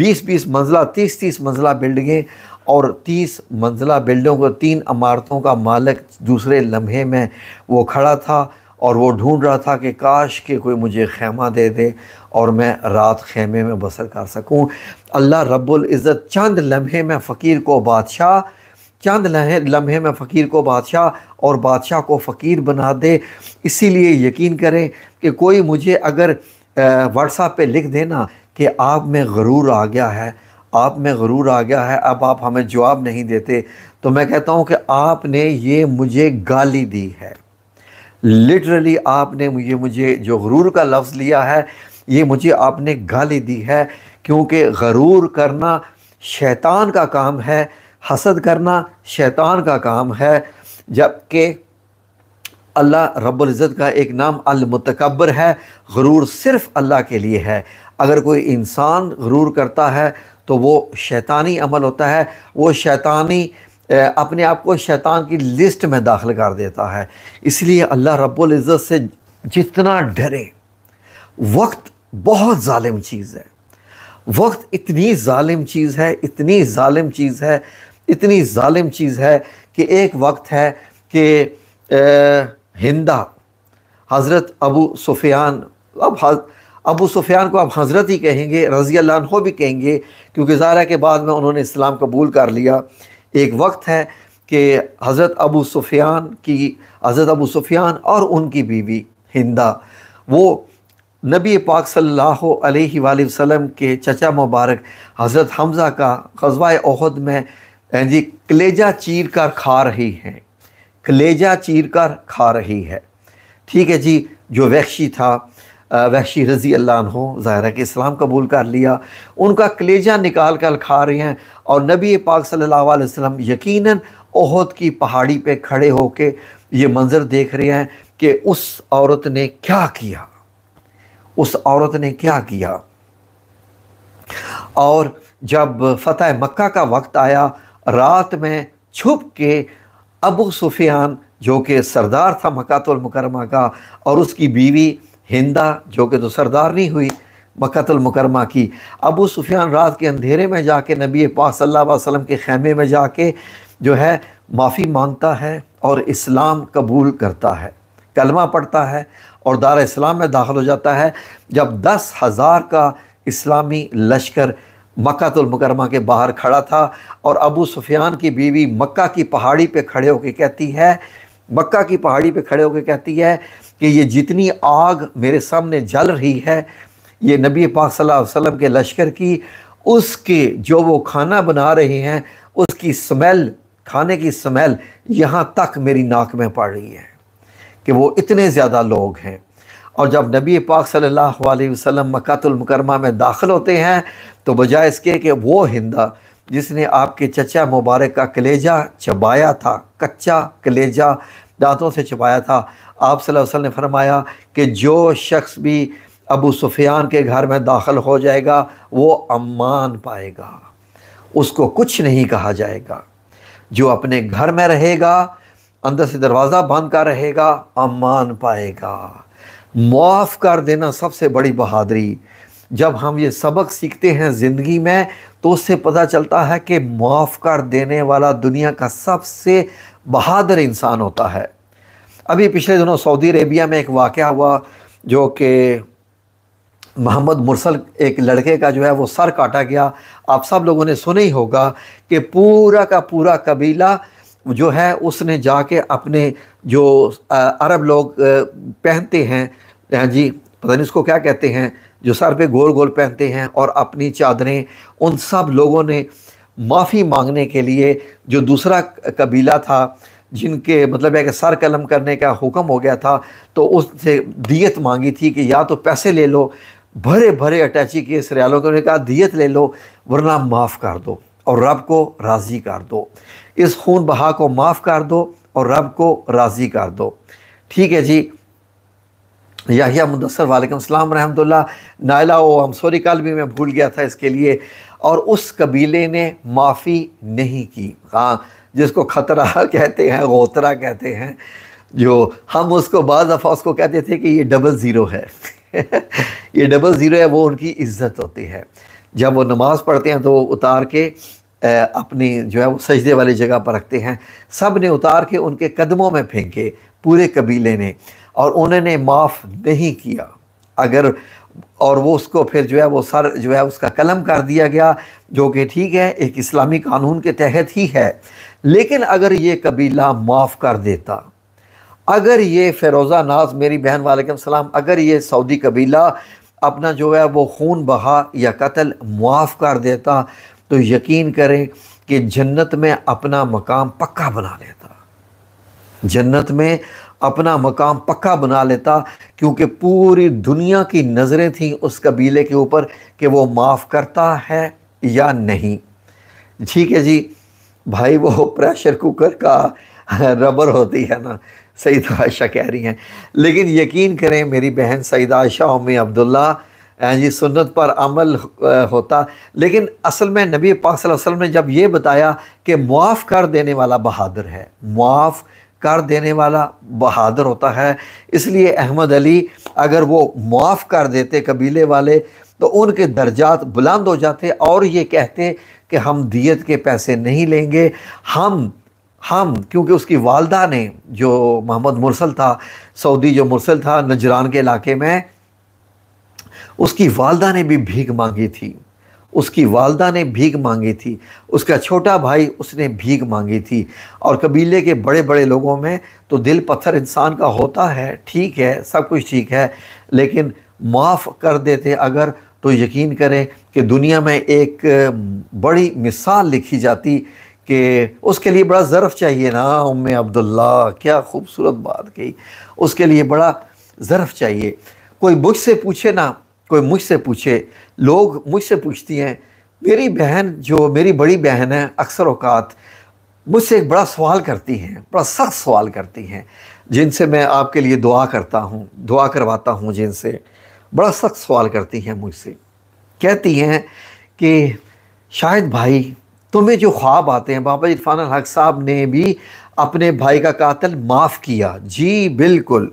बीस बीस मंजिला तीस तीस मंजिला बिल्डिंगें और तीस मंजिला बिल्डिंग को तीन इमारतों का मालिक दूसरे लम्हे में वो खड़ा था और वो ढूंढ रहा था कि काश के कोई मुझे खेमा दे दे और मैं रात खेमे में बसर कर सकूं अल्लाह रब्बुल इज़्ज़त चंद लम्हे में फ़कीर को बादशाह चंद लम्हे में फ़कीर को बादशाह और बादशाह को फ़कीर बना दे इसीलिए यकीन करें कि कोई मुझे अगर व्हाट्सएप पे लिख देना कि आप में गरूर आ गया है आप में गरूर आ गया है अब आप हमें जवाब नहीं देते तो मैं कहता हूँ कि आपने ये मुझे गाली दी है लिटरली आपने मुझे मुझे जो गरूर का लफ्ज़ लिया है ये मुझे आपने गाली दी है क्योंकि गरूर करना शैतान का काम है हसद करना शैतान का काम है जबकि अल्लाह रब्ज़त का एक नाम अलमतकबर है गरूर सिर्फ़ अल्लाह के लिए है अगर कोई इंसान गरूर करता है तो वो शैतानी अमल होता है वो शैतानी अपने आप को शैतान की लिस्ट में दाखिल कर देता है इसलिए अल्लाह रब्ज़त से जितना डरे वक्त बहुत ालिम चीज़ है वक्त इतनी ालिम चीज़ है इतनी ालिम चीज़ है इतनी ालिम चीज़ है कि एक वक्त है कि हिंदा हज़रत अबू सुफियान अब अबू सुफियान को आप हज़रत ही कहेंगे रज़ी अल्लाह भी कहेंगे क्योंकि ज़ारा के बाद में उन्होंने इस्लाम कबूल कर लिया एक वक्त है कि हज़रत अबू सुफियान की हज़रत अबू सुफियान और उनकी बीवी हिंदा वो नबी पाक सल्लल्लाहु अलैहि वसल्लम के चचा मुबारक हज़रत हमज़ा का गजवा अहद में जी कलेजा चीर कर खा रही हैं कलेजा चीर कर खा रही है ठीक है जी जो वैशी था वैशी रज़ी अल्लाह हो ज़ाहिर है कि इस्लाम कबूल कर लिया उनका कलेजा निकाल कर खा रहे हैं और नबी पाक सल्लल्लाहु अलैहि वसल्लम यकीनन ओहद की पहाड़ी पे खड़े होके ये मंज़र देख रहे हैं कि उस औरत ने क्या किया उस औरत ने क्या किया और जब फतेह मक्का का वक्त आया रात में छुप के अबू सुफियान जो कि सरदार था मुकरमा का और उसकी बीवी हिंदा जो कि तो सरदार नहीं हुई मुकरमा की अबू सुफियान रात के अंधेरे में जाके नबी पाक सल्लल्लाहु अलैहि वसल्लम के ख़ैमे में जाके जो है माफ़ी मांगता है और इस्लाम कबूल करता है कलमा पढ़ता है और दार इस्लाम में दाखिल हो जाता है जब दस हज़ार का इस्लामी लश्कर मक्तुलमकरमा के बाहर खड़ा था और अबू सुफियान की बीवी मक्का की पहाड़ी पे खड़े होकर कहती है मक्का की पहाड़ी पे खड़े होकर कहती है कि ये जितनी आग मेरे सामने जल रही है ये नबी पाक सल्लल्लाहु अलैहि वसल्लम के लश्कर की उसके जो वो खाना बना रहे हैं उसकी स्मेल खाने की स्मेल यहाँ तक मेरी नाक में पड़ रही है कि वो इतने ज़्यादा लोग हैं और जब नबी पाक सल्लल्लाहु अलैहि वसल्लम मक्तुलमकरमा में दाखिल होते हैं तो बजाय इसके कि वो हिंदा जिसने आपके चचा मुबारक का कलेजा चबाया था कच्चा कलेजा दांतों से चबाया था आप सल्लल्लाहु अलैहि वसल्लम ने फरमाया कि जो शख्स भी अबू सुफियान के घर में दाखिल हो जाएगा वो अमान पाएगा उसको कुछ नहीं कहा जाएगा जो अपने घर में रहेगा अंदर से दरवाज़ा बंद का रहेगा अमान पाएगा माफ़ कर देना सबसे बड़ी बहादरी जब हम ये सबक सीखते हैं ज़िंदगी में तो उससे पता चलता है कि माफ़ कर देने वाला दुनिया का सबसे बहादुर इंसान होता है अभी पिछले दिनों सऊदी अरेबिया में एक वाक़ हुआ जो कि मोहम्मद मुरसल एक लड़के का जो है वो सर काटा गया आप सब लोगों ने सुना ही होगा कि पूरा का पूरा कबीला जो है उसने जाके अपने जो अरब लोग पहनते हैं जी पता नहीं उसको क्या कहते हैं जो सर पे गोल गोल पहनते हैं और अपनी चादरें उन सब लोगों ने माफ़ी मांगने के लिए जो दूसरा कबीला था जिनके मतलब है कि सर कलम करने का हुक्म हो गया था तो उससे दियत मांगी थी कि या तो पैसे ले लो भरे भरे अटैची के को उन्होंने कहा दियत ले लो वरना माफ़ कर दो और रब को राज़ी कर दो इस खून बहा को माफ़ कर दो और रब को राज़ी कर दो ठीक है जी याहिया मुदसर वालेकुम सलाम रहमतुल्लाह नायला ओ हम सॉरी कल भी मैं भूल गया था इसके लिए और उस कबीले ने माफ़ी नहीं की हाँ जिसको खतरा कहते हैं गोतरा कहते हैं जो हम उसको बाद दफ़ा उसको कहते थे कि ये डबल ज़ीरो है ये डबल ज़ीरो है वो उनकी इज्जत होती है जब वो नमाज़ पढ़ते हैं तो उतार के अपनी जो है वो सजदे वाली जगह पर रखते हैं सब ने उतार के उनके कदमों में फेंके पूरे कबीले ने और उन्होंने माफ़ नहीं किया अगर और वो उसको फिर जो है वो सर जो है उसका कलम कर दिया गया जो कि ठीक है एक इस्लामी कानून के तहत ही है लेकिन अगर ये कबीला माफ़ कर देता अगर ये फ़िरोज़ा नाज मेरी बहन वालेकुम सलाम अगर ये सऊदी कबीला अपना जो है वो खून बहा या कत्ल माफ़ कर देता तो यकीन करें कि जन्नत में अपना मकाम पक्का बना लेता जन्नत में अपना मकाम पक्का बना लेता क्योंकि पूरी दुनिया की नज़रें थीं उस कबीले के ऊपर कि वो माफ़ करता है या नहीं ठीक है जी भाई वो प्रेशर कुकर का रबर होती है ना सईद आयशा कह रही हैं लेकिन यकीन करें मेरी बहन सईद आयशा उम्मी अब्दुल्ला जी सुन्नत पर अमल होता लेकिन असल में नबी पाक वसल्लम ने जब ये बताया कि मुआफ़ कर देने वाला बहादुर है मुआफ़ कर देने वाला बहादुर होता है इसलिए अहमद अली अगर वो मुआफ़ कर देते कबीले वाले तो उनके दर्जात बुलंद हो जाते और ये कहते कि हम दियत के पैसे नहीं लेंगे हम हम क्योंकि उसकी वालदा ने जो मोहम्मद मुरसल था सऊदी जो मुरसल था नजरान के इलाके में उसकी वालदा ने भी भीख मांगी थी उसकी वालदा ने भीख मांगी थी उसका छोटा भाई उसने भीख मांगी थी और कबीले के बड़े बड़े लोगों में तो दिल पत्थर इंसान का होता है ठीक है सब कुछ ठीक है लेकिन माफ़ कर देते अगर तो यकीन करें कि दुनिया में एक बड़ी मिसाल लिखी जाती कि उसके लिए बड़ा ज़रफ़ चाहिए ना उम अब्दुल्ला क्या खूबसूरत बात कही उसके लिए बड़ा ज़रफ़ चाहिए कोई मुझसे पूछे ना कोई मुझसे पूछे लोग मुझसे पूछती हैं मेरी बहन जो मेरी बड़ी बहन है अक्सर अवकात मुझसे एक बड़ा सवाल करती हैं बड़ा सख्त सवाल करती हैं जिनसे मैं आपके लिए दुआ करता हूँ दुआ करवाता हूँ जिनसे बड़ा सख्त सवाल करती हैं मुझसे कहती हैं कि शायद भाई तुम्हें जो ख्वाब आते हैं बाबा इरफान हक साहब ने भी अपने भाई का कातल माफ़ किया जी बिल्कुल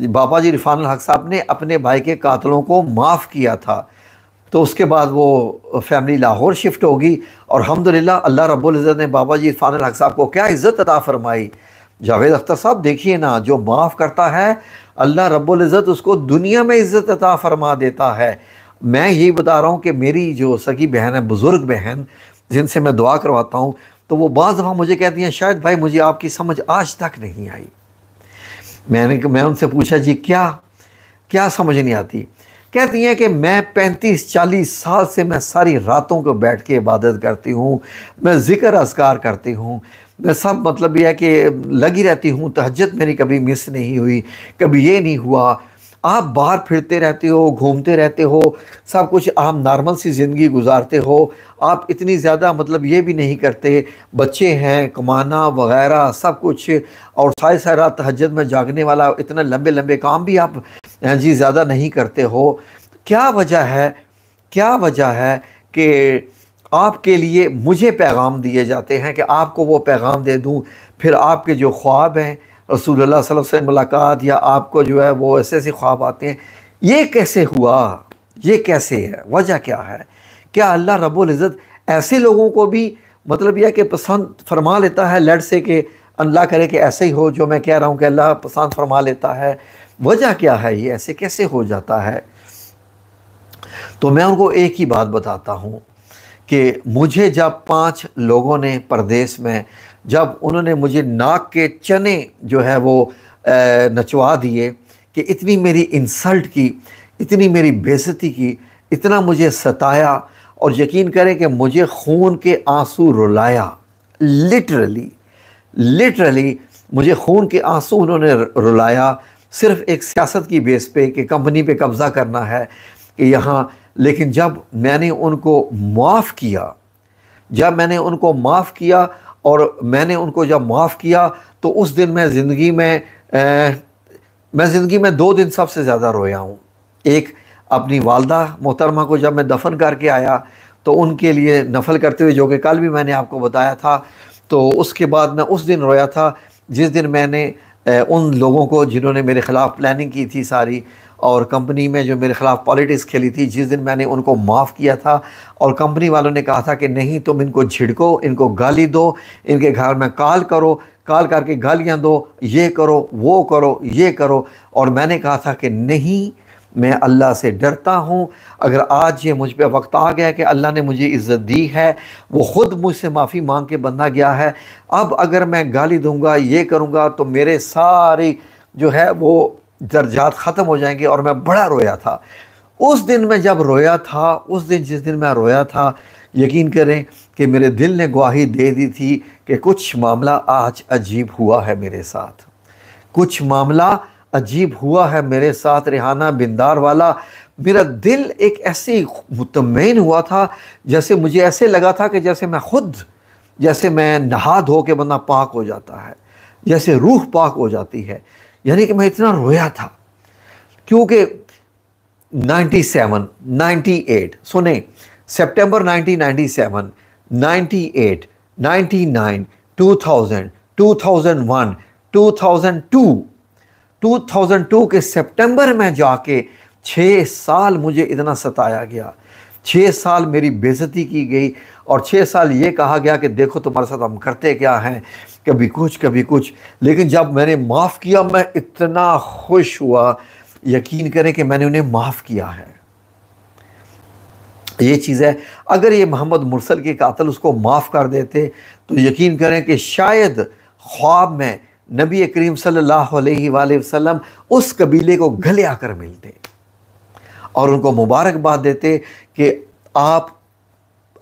बाबा जी रिफान हक साहब ने अपने भाई के कातलों को माफ़ किया था तो उसके बाद वो फैमिली लाहौर शिफ्ट होगी और हमदुलिल्लाह अल्लाह रब्ज़त ने बाबा जी इरफान हक साहब को क्या इज़्ज़त अदा फरमाई जावेद अख्तर साहब देखिए ना जो माफ़ करता है अल्लाह रब्ज़त उसको दुनिया में इज़्ज़त अदा फरमा देता है मैं यही बता रहा हूँ कि मेरी जो सगी बहन है बुज़ुर्ग बहन जिनसे मैं दुआ करवाता हूँ तो वो बाज़ दफ़ा मुझे कहती हैं शायद भाई मुझे आपकी समझ आज तक नहीं आई मैंने मैं उनसे पूछा जी क्या क्या समझ नहीं आती कहती हैं कि मैं पैंतीस चालीस साल से मैं सारी रातों को बैठ के इबादत करती हूँ मैं ज़िक्र असकार करती हूँ मैं सब मतलब यह है कि लगी रहती हूँ तहजत मेरी कभी मिस नहीं हुई कभी ये नहीं हुआ आप बाहर फिरते रहते हो घूमते रहते हो सब कुछ आप नॉर्मल सी ज़िंदगी गुजारते हो आप इतनी ज़्यादा मतलब ये भी नहीं करते बच्चे हैं कमाना वगैरह सब कुछ और सारी सारा तहजद में जागने वाला इतना लंबे लंबे काम भी आप हाँ जी ज़्यादा नहीं करते हो क्या वजह है क्या वजह है कि आपके लिए मुझे पैगाम दिए जाते हैं कि आपको वो पैगाम दे दूँ फिर आपके जो ख्वाब हैं रसूल से मुलाकात या आपको जो है वो ऐसे ऐसे ख्वाब आते हैं ये कैसे हुआ ये कैसे है वजह क्या है क्या अल्लाह रबुल्ज़त ऐसे लोगों को भी मतलब यह कि पसंद फरमा लेता है लड़ से कि अल्लाह करे कि ऐसे ही हो जो मैं कह रहा हूँ कि अल्लाह पसंद फरमा लेता है वजह क्या है ये ऐसे कैसे हो जाता है तो मैं उनको एक ही बात बताता हूँ कि मुझे जब पांच लोगों ने परदेश में जब उन्होंने मुझे नाक के चने जो है वो नचवा दिए कि इतनी मेरी इंसल्ट की इतनी मेरी बेजती की इतना मुझे सताया और यकीन करें कि मुझे खून के आंसू रुलाया लिटरली लिटरली मुझे खून के आंसू उन्होंने रुलाया सिर्फ एक सियासत की बेस पे कि कंपनी पे कब्ज़ा करना है कि यहाँ लेकिन जब मैंने उनको माफ़ किया जब मैंने उनको माफ़ किया और मैंने उनको जब माफ़ किया तो उस दिन मैं ज़िंदगी में आ, मैं ज़िंदगी में दो दिन सबसे ज़्यादा रोया हूँ एक अपनी वालदा मोहतरमा को जब मैं दफन करके आया तो उनके लिए नफल करते हुए जो कि कल भी मैंने आपको बताया था तो उसके बाद मैं उस दिन रोया था जिस दिन मैंने उन लोगों को जिन्होंने मेरे ख़िलाफ़ प्लानिंग की थी सारी और कंपनी में जो मेरे ख़िलाफ़ पॉलिटिक्स खेली थी जिस दिन मैंने उनको माफ़ किया था और कंपनी वालों ने कहा था कि नहीं तुम इनको झिड़को इनको गाली दो इनके घर में काल करो काल करके गालियाँ दो ये करो वो करो ये करो और मैंने कहा था कि नहीं मैं अल्लाह से डरता हूँ अगर आज ये मुझ पर वक्त आ गया कि अल्लाह ने मुझे इज़्ज़त दी है वो ख़ुद मुझसे माफ़ी मांग के बंधा गया है अब अगर मैं गाली दूँगा ये करूँगा तो मेरे सारी जो है वो दर्जात ख़त्म हो जाएंगे और मैं बड़ा रोया था उस दिन मैं जब रोया था उस दिन जिस दिन मैं रोया था यकीन करें कि मेरे दिल ने गवाही दे दी थी कि कुछ मामला आज अजीब हुआ है मेरे साथ कुछ मामला अजीब हुआ है मेरे साथ रिहाना बिंदार वाला मेरा दिल एक ऐसी मुतमिन हुआ था जैसे मुझे ऐसे लगा था कि जैसे मैं खुद जैसे मैं नहा धो के बंदा पाक हो जाता है जैसे रूह पाक हो जाती है यानी कि मैं इतना रोया था क्योंकि 97, 98, सुने सितंबर 1997, 98, 99, 2000, 2001, 2002, 2002 के सितंबर में जाके छः साल मुझे इतना सताया गया छः साल मेरी बेजती की गई और छः साल ये कहा गया कि देखो तुम्हारे साथ हम करते क्या हैं कभी कुछ कभी कुछ लेकिन जब मैंने माफ़ किया मैं इतना खुश हुआ यकीन करें कि मैंने उन्हें माफ़ किया है ये चीज़ है अगर ये मोहम्मद मुरसल के कातल उसको माफ़ कर देते तो यकीन करें कि शायद ख्वाब में नबी करीम सल्लल्लाहु अलैहि वसल्लम उस कबीले को गले आकर मिलते और उनको मुबारकबाद देते कि आप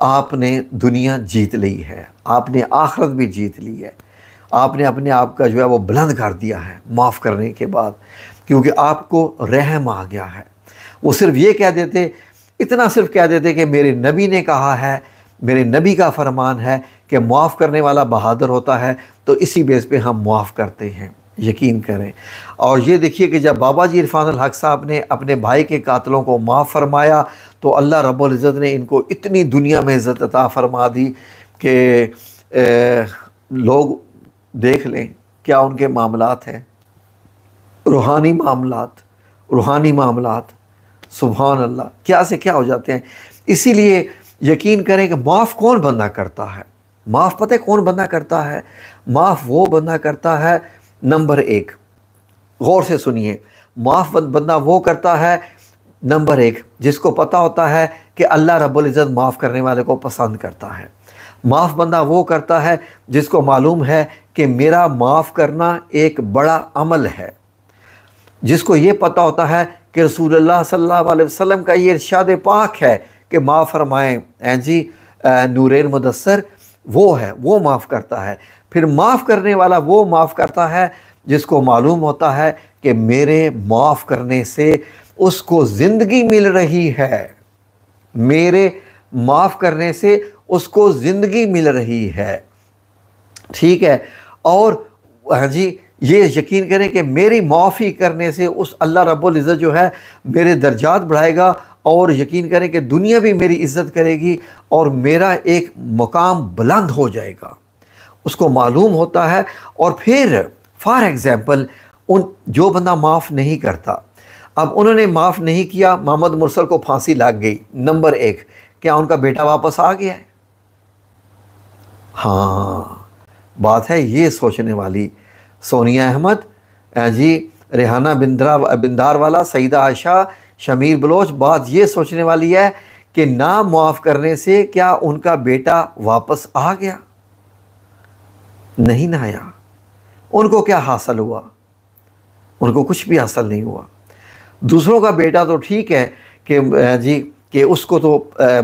आपने दुनिया जीत ली है आपने आखरत भी जीत ली है आपने अपने आप का जो है वो बुलंद कर दिया है माफ़ करने के बाद क्योंकि आपको रहम आ गया है वो सिर्फ ये कह देते इतना सिर्फ कह देते कि मेरे नबी ने कहा है मेरे नबी का फरमान है कि माफ़ करने वाला बहादुर होता है तो इसी बेस पे हम माफ़ करते हैं यकीन करें और ये देखिए कि जब बाबा जी इरफान हक साहब ने अपने भाई के कातलों को माफ़ फरमाया तो अल्लाह रब्ज़त ने इनको इतनी दुनिया में इज़्ज़त अता फरमा दी कि लोग देख लें क्या उनके मामला हैं रूहानी मामला रूहानी मामला सुबहान अल्लाह क्या से क्या हो जाते हैं इसीलिए यकीन करें कि माफ़ कौन बंदा करता है माफ़ पता है कौन बंदा करता है माफ़ वो बंदा करता है नंबर एक गौर से सुनिए माफ़ बंदा वो करता है नंबर एक जिसको पता होता है कि अल्लाह रब्बुल इज़्ज़त माफ़ करने वाले को पसंद करता है माफ़ बंदा वो करता है जिसको मालूम है कि मेरा माफ़ करना एक बड़ा अमल है जिसको ये पता होता है कि रसूलुल्लाह सल्लल्लाहु अलैहि वसल्लम का ये इरशाद पाक है कि माफ़ फरमाएँ ऐ जी नूर मुदसर वो है वो माफ़ करता है फिर माफ़ करने वाला वो माफ़ करता है जिसको मालूम होता है कि मेरे माफ़ करने से उसको जिंदगी मिल रही है मेरे माफ करने से उसको जिंदगी मिल रही है ठीक है और हाँ जी ये यकीन करें कि मेरी माफ़ी करने से उस अल्लाह रब्बुल इज़्ज़त जो है मेरे दर्जात बढ़ाएगा और यकीन करें कि दुनिया भी मेरी इज़्ज़त करेगी और मेरा एक मकाम बुलंद हो जाएगा उसको मालूम होता है और फिर फॉर एग्ज़ाम्पल उन जो बंदा माफ़ नहीं करता अब उन्होंने माफ़ नहीं किया मोहम्मद मुरसल को फांसी लाग गई नंबर एक क्या उनका बेटा वापस आ गया है हाँ बात है ये सोचने वाली सोनिया अहमद जी रेहाना बिंद्रा बिंदार वाला सईदा आशा शमीर बलोच बात ये सोचने वाली है कि ना मुआफ़ करने से क्या उनका बेटा वापस आ गया नहीं ना आया उनको क्या हासिल हुआ उनको कुछ भी हासिल नहीं हुआ दूसरों का बेटा तो ठीक है कि जी कि उसको तो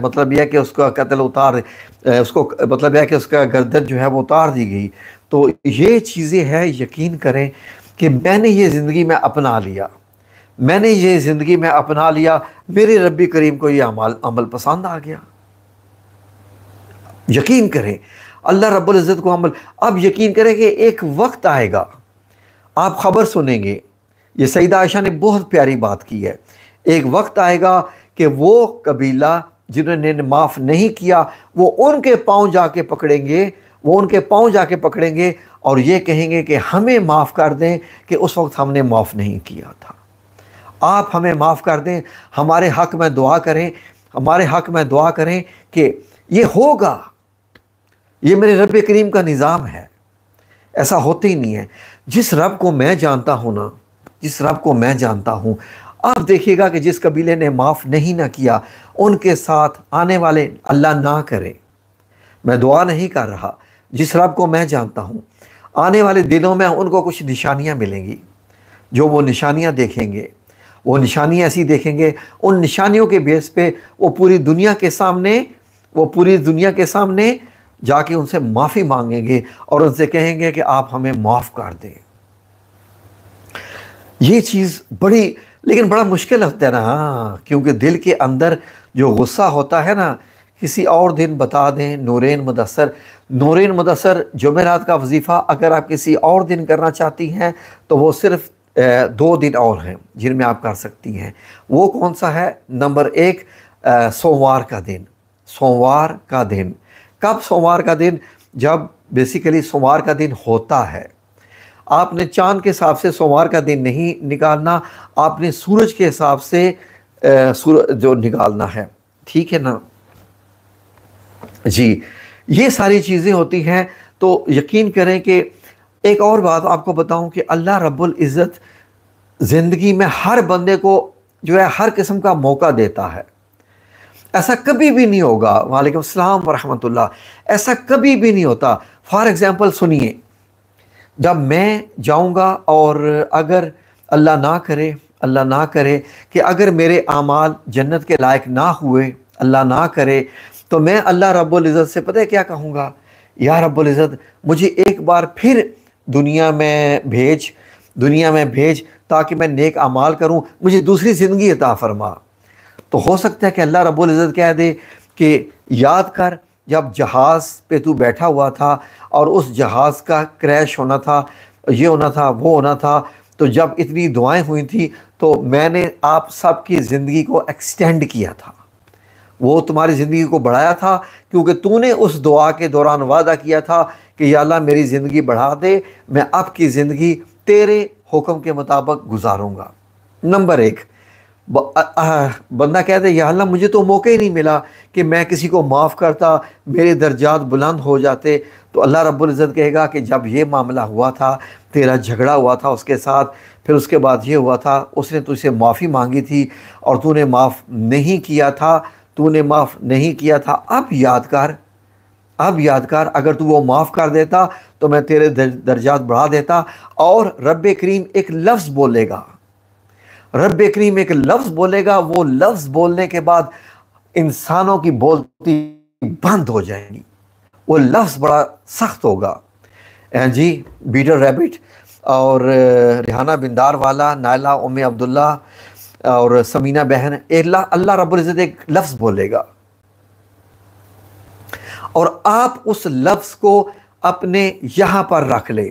मतलब यह कि उसका कत्ल उतार उसको मतलब यह कि उसका गर्दन जो है वो उतार दी गई तो ये चीज़ें हैं यकीन करें कि मैंने ये ज़िंदगी में अपना लिया मैंने ये ज़िंदगी में अपना लिया मेरे रब्बी करीम को ये अमल अमल पसंद आ गया यकीन करें अल्लाह रब्बुल इज़्ज़त को अमल अब यकीन करें कि एक वक्त आएगा आप ख़बर सुनेंगे ये सईद आयशा ने बहुत प्यारी बात की है एक वक्त आएगा कि वो कबीला जिन्होंने माफ़ नहीं किया वो उनके पाँव जाके पकड़ेंगे वो उनके पाँव जाके पकड़ेंगे और ये कहेंगे कि हमें माफ़ कर दें कि उस वक्त हमने माफ़ नहीं किया था आप हमें माफ़ कर दें हमारे हक में दुआ करें हमारे हक में दुआ करें कि ये होगा ये मेरे रब करीम का निज़ाम है ऐसा होते ही नहीं है जिस रब को मैं जानता हूँ ना जिस रब को मैं जानता हूँ आप देखिएगा कि जिस कबीले ने माफ़ नहीं ना किया उनके साथ आने वाले अल्लाह ना करे मैं दुआ नहीं कर रहा जिस रब को मैं जानता हूँ आने वाले दिनों में उनको कुछ निशानियाँ मिलेंगी जो वो निशानियाँ देखेंगे वो निशानियाँ ऐसी देखेंगे उन निशानियों के बेस पे वो पूरी दुनिया के सामने वो पूरी दुनिया के सामने जाके उनसे माफ़ी मांगेंगे और उनसे कहेंगे कि आप हमें माफ़ कर दें ये चीज़ बड़ी लेकिन बड़ा मुश्किल होता है ना हाँ क्योंकि दिल के अंदर जो गुस्सा होता है ना किसी और दिन बता दें नूरन मुदसर नूरन मुदसर जुमेरात का वजीफ़ा अगर आप किसी और दिन करना चाहती हैं तो वो सिर्फ़ दो दिन और हैं जिनमें आप कर सकती हैं वो कौन सा है नंबर एक सोमवार का दिन सोमवार का दिन कब सोमवार का दिन जब बेसिकली सोमवार का दिन होता है आपने चांद के हिसाब से सोमवार का दिन नहीं निकालना आपने सूरज के हिसाब से सूरज जो निकालना है ठीक है ना जी ये सारी चीज़ें होती हैं तो यकीन करें कि एक और बात आपको बताऊं कि अल्लाह रब्बुल इज़्ज़त ज़िंदगी में हर बंदे को जो है हर किस्म का मौका देता है ऐसा कभी भी नहीं होगा वालेकुम अस्सलाम वरहमतुल्लाह ऐसा कभी भी नहीं होता फॉर एग्ज़ाम्पल सुनिए जब मैं जाऊंगा और अगर अल्लाह ना करे अल्लाह ना करे कि अगर मेरे आमाल जन्नत के लायक ना हुए अल्लाह ना करे तो मैं अल्लाह रब्ज़त से पता है क्या कहूँगा या रब्ज़त मुझे एक बार फिर दुनिया में भेज दुनिया में भेज ताकि मैं नेक अमाल करूँ मुझे दूसरी ज़िंदगी अता फरमा तो हो सकता है कि अल्लाह रब्ज़त कह दे कि याद कर जब जहाज़ पे तू बैठा हुआ था और उस जहाज़ का क्रैश होना था ये होना था वो होना था तो जब इतनी दुआएं हुई थी तो मैंने आप सबकी ज़िंदगी को एक्सटेंड किया था वो तुम्हारी ज़िंदगी को बढ़ाया था क्योंकि तूने उस दुआ के दौरान वादा किया था कि याला मेरी ज़िंदगी बढ़ा दे मैं आपकी ज़िंदगी तेरे हुक्म के मुताबिक गुजारूंगा नंबर एक बंदा कहते है या अल्लाह मुझे तो मौका ही नहीं मिला कि मैं किसी को माफ़ करता मेरे दर्जात बुलंद हो जाते तो अल्लाह रब्बुल इज़्ज़त कहेगा कि जब ये मामला हुआ था तेरा झगड़ा हुआ था उसके साथ फिर उसके बाद ये हुआ था उसने तुझसे माफ़ी मांगी थी और तूने माफ़ नहीं किया था तूने माफ़ नहीं किया था अब यादगार अब यादगार अगर तू वो माफ़ कर देता तो मैं तेरे दर्जात बढ़ा देता और रब करीम एक लफ्ज़ बोलेगा रब करीम एक लफ्ज़ बोलेगा वो लफ्ज़ बोलने के बाद इंसानों की बोलती बंद हो जाएगी वो लफ्ज़ बड़ा सख्त होगा जी बीटर रैबिट और रिहाना बिंदार वाला नायला उम अब्दुल्ला और समीना बहन एला अल्लाह रबुल्ज़त एक लफ्ज़ बोलेगा और आप उस लफ्ज़ को अपने यहां पर रख लें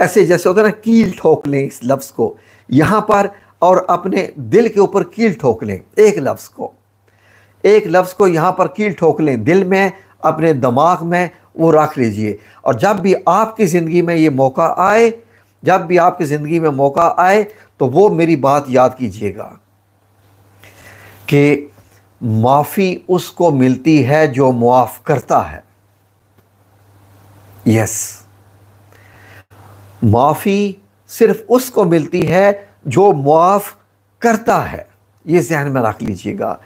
ऐसे जैसे होता है ना कील ठोक लें इस लफ्ज़ को यहां पर और अपने दिल के ऊपर कील ठोक लें एक लफ्ज़ को एक लफ्ज़ को यहाँ पर कील ठोक लें दिल में अपने दिमाग में वो रख लीजिए और जब भी आपकी ज़िंदगी में ये मौका आए जब भी आपकी ज़िंदगी में मौका आए तो वो मेरी बात याद कीजिएगा कि माफ़ी उसको मिलती है जो मुआफ़ करता है यस माफ़ी सिर्फ उसको मिलती है जो मुआफ़ करता है ये जहन में रख लीजिएगा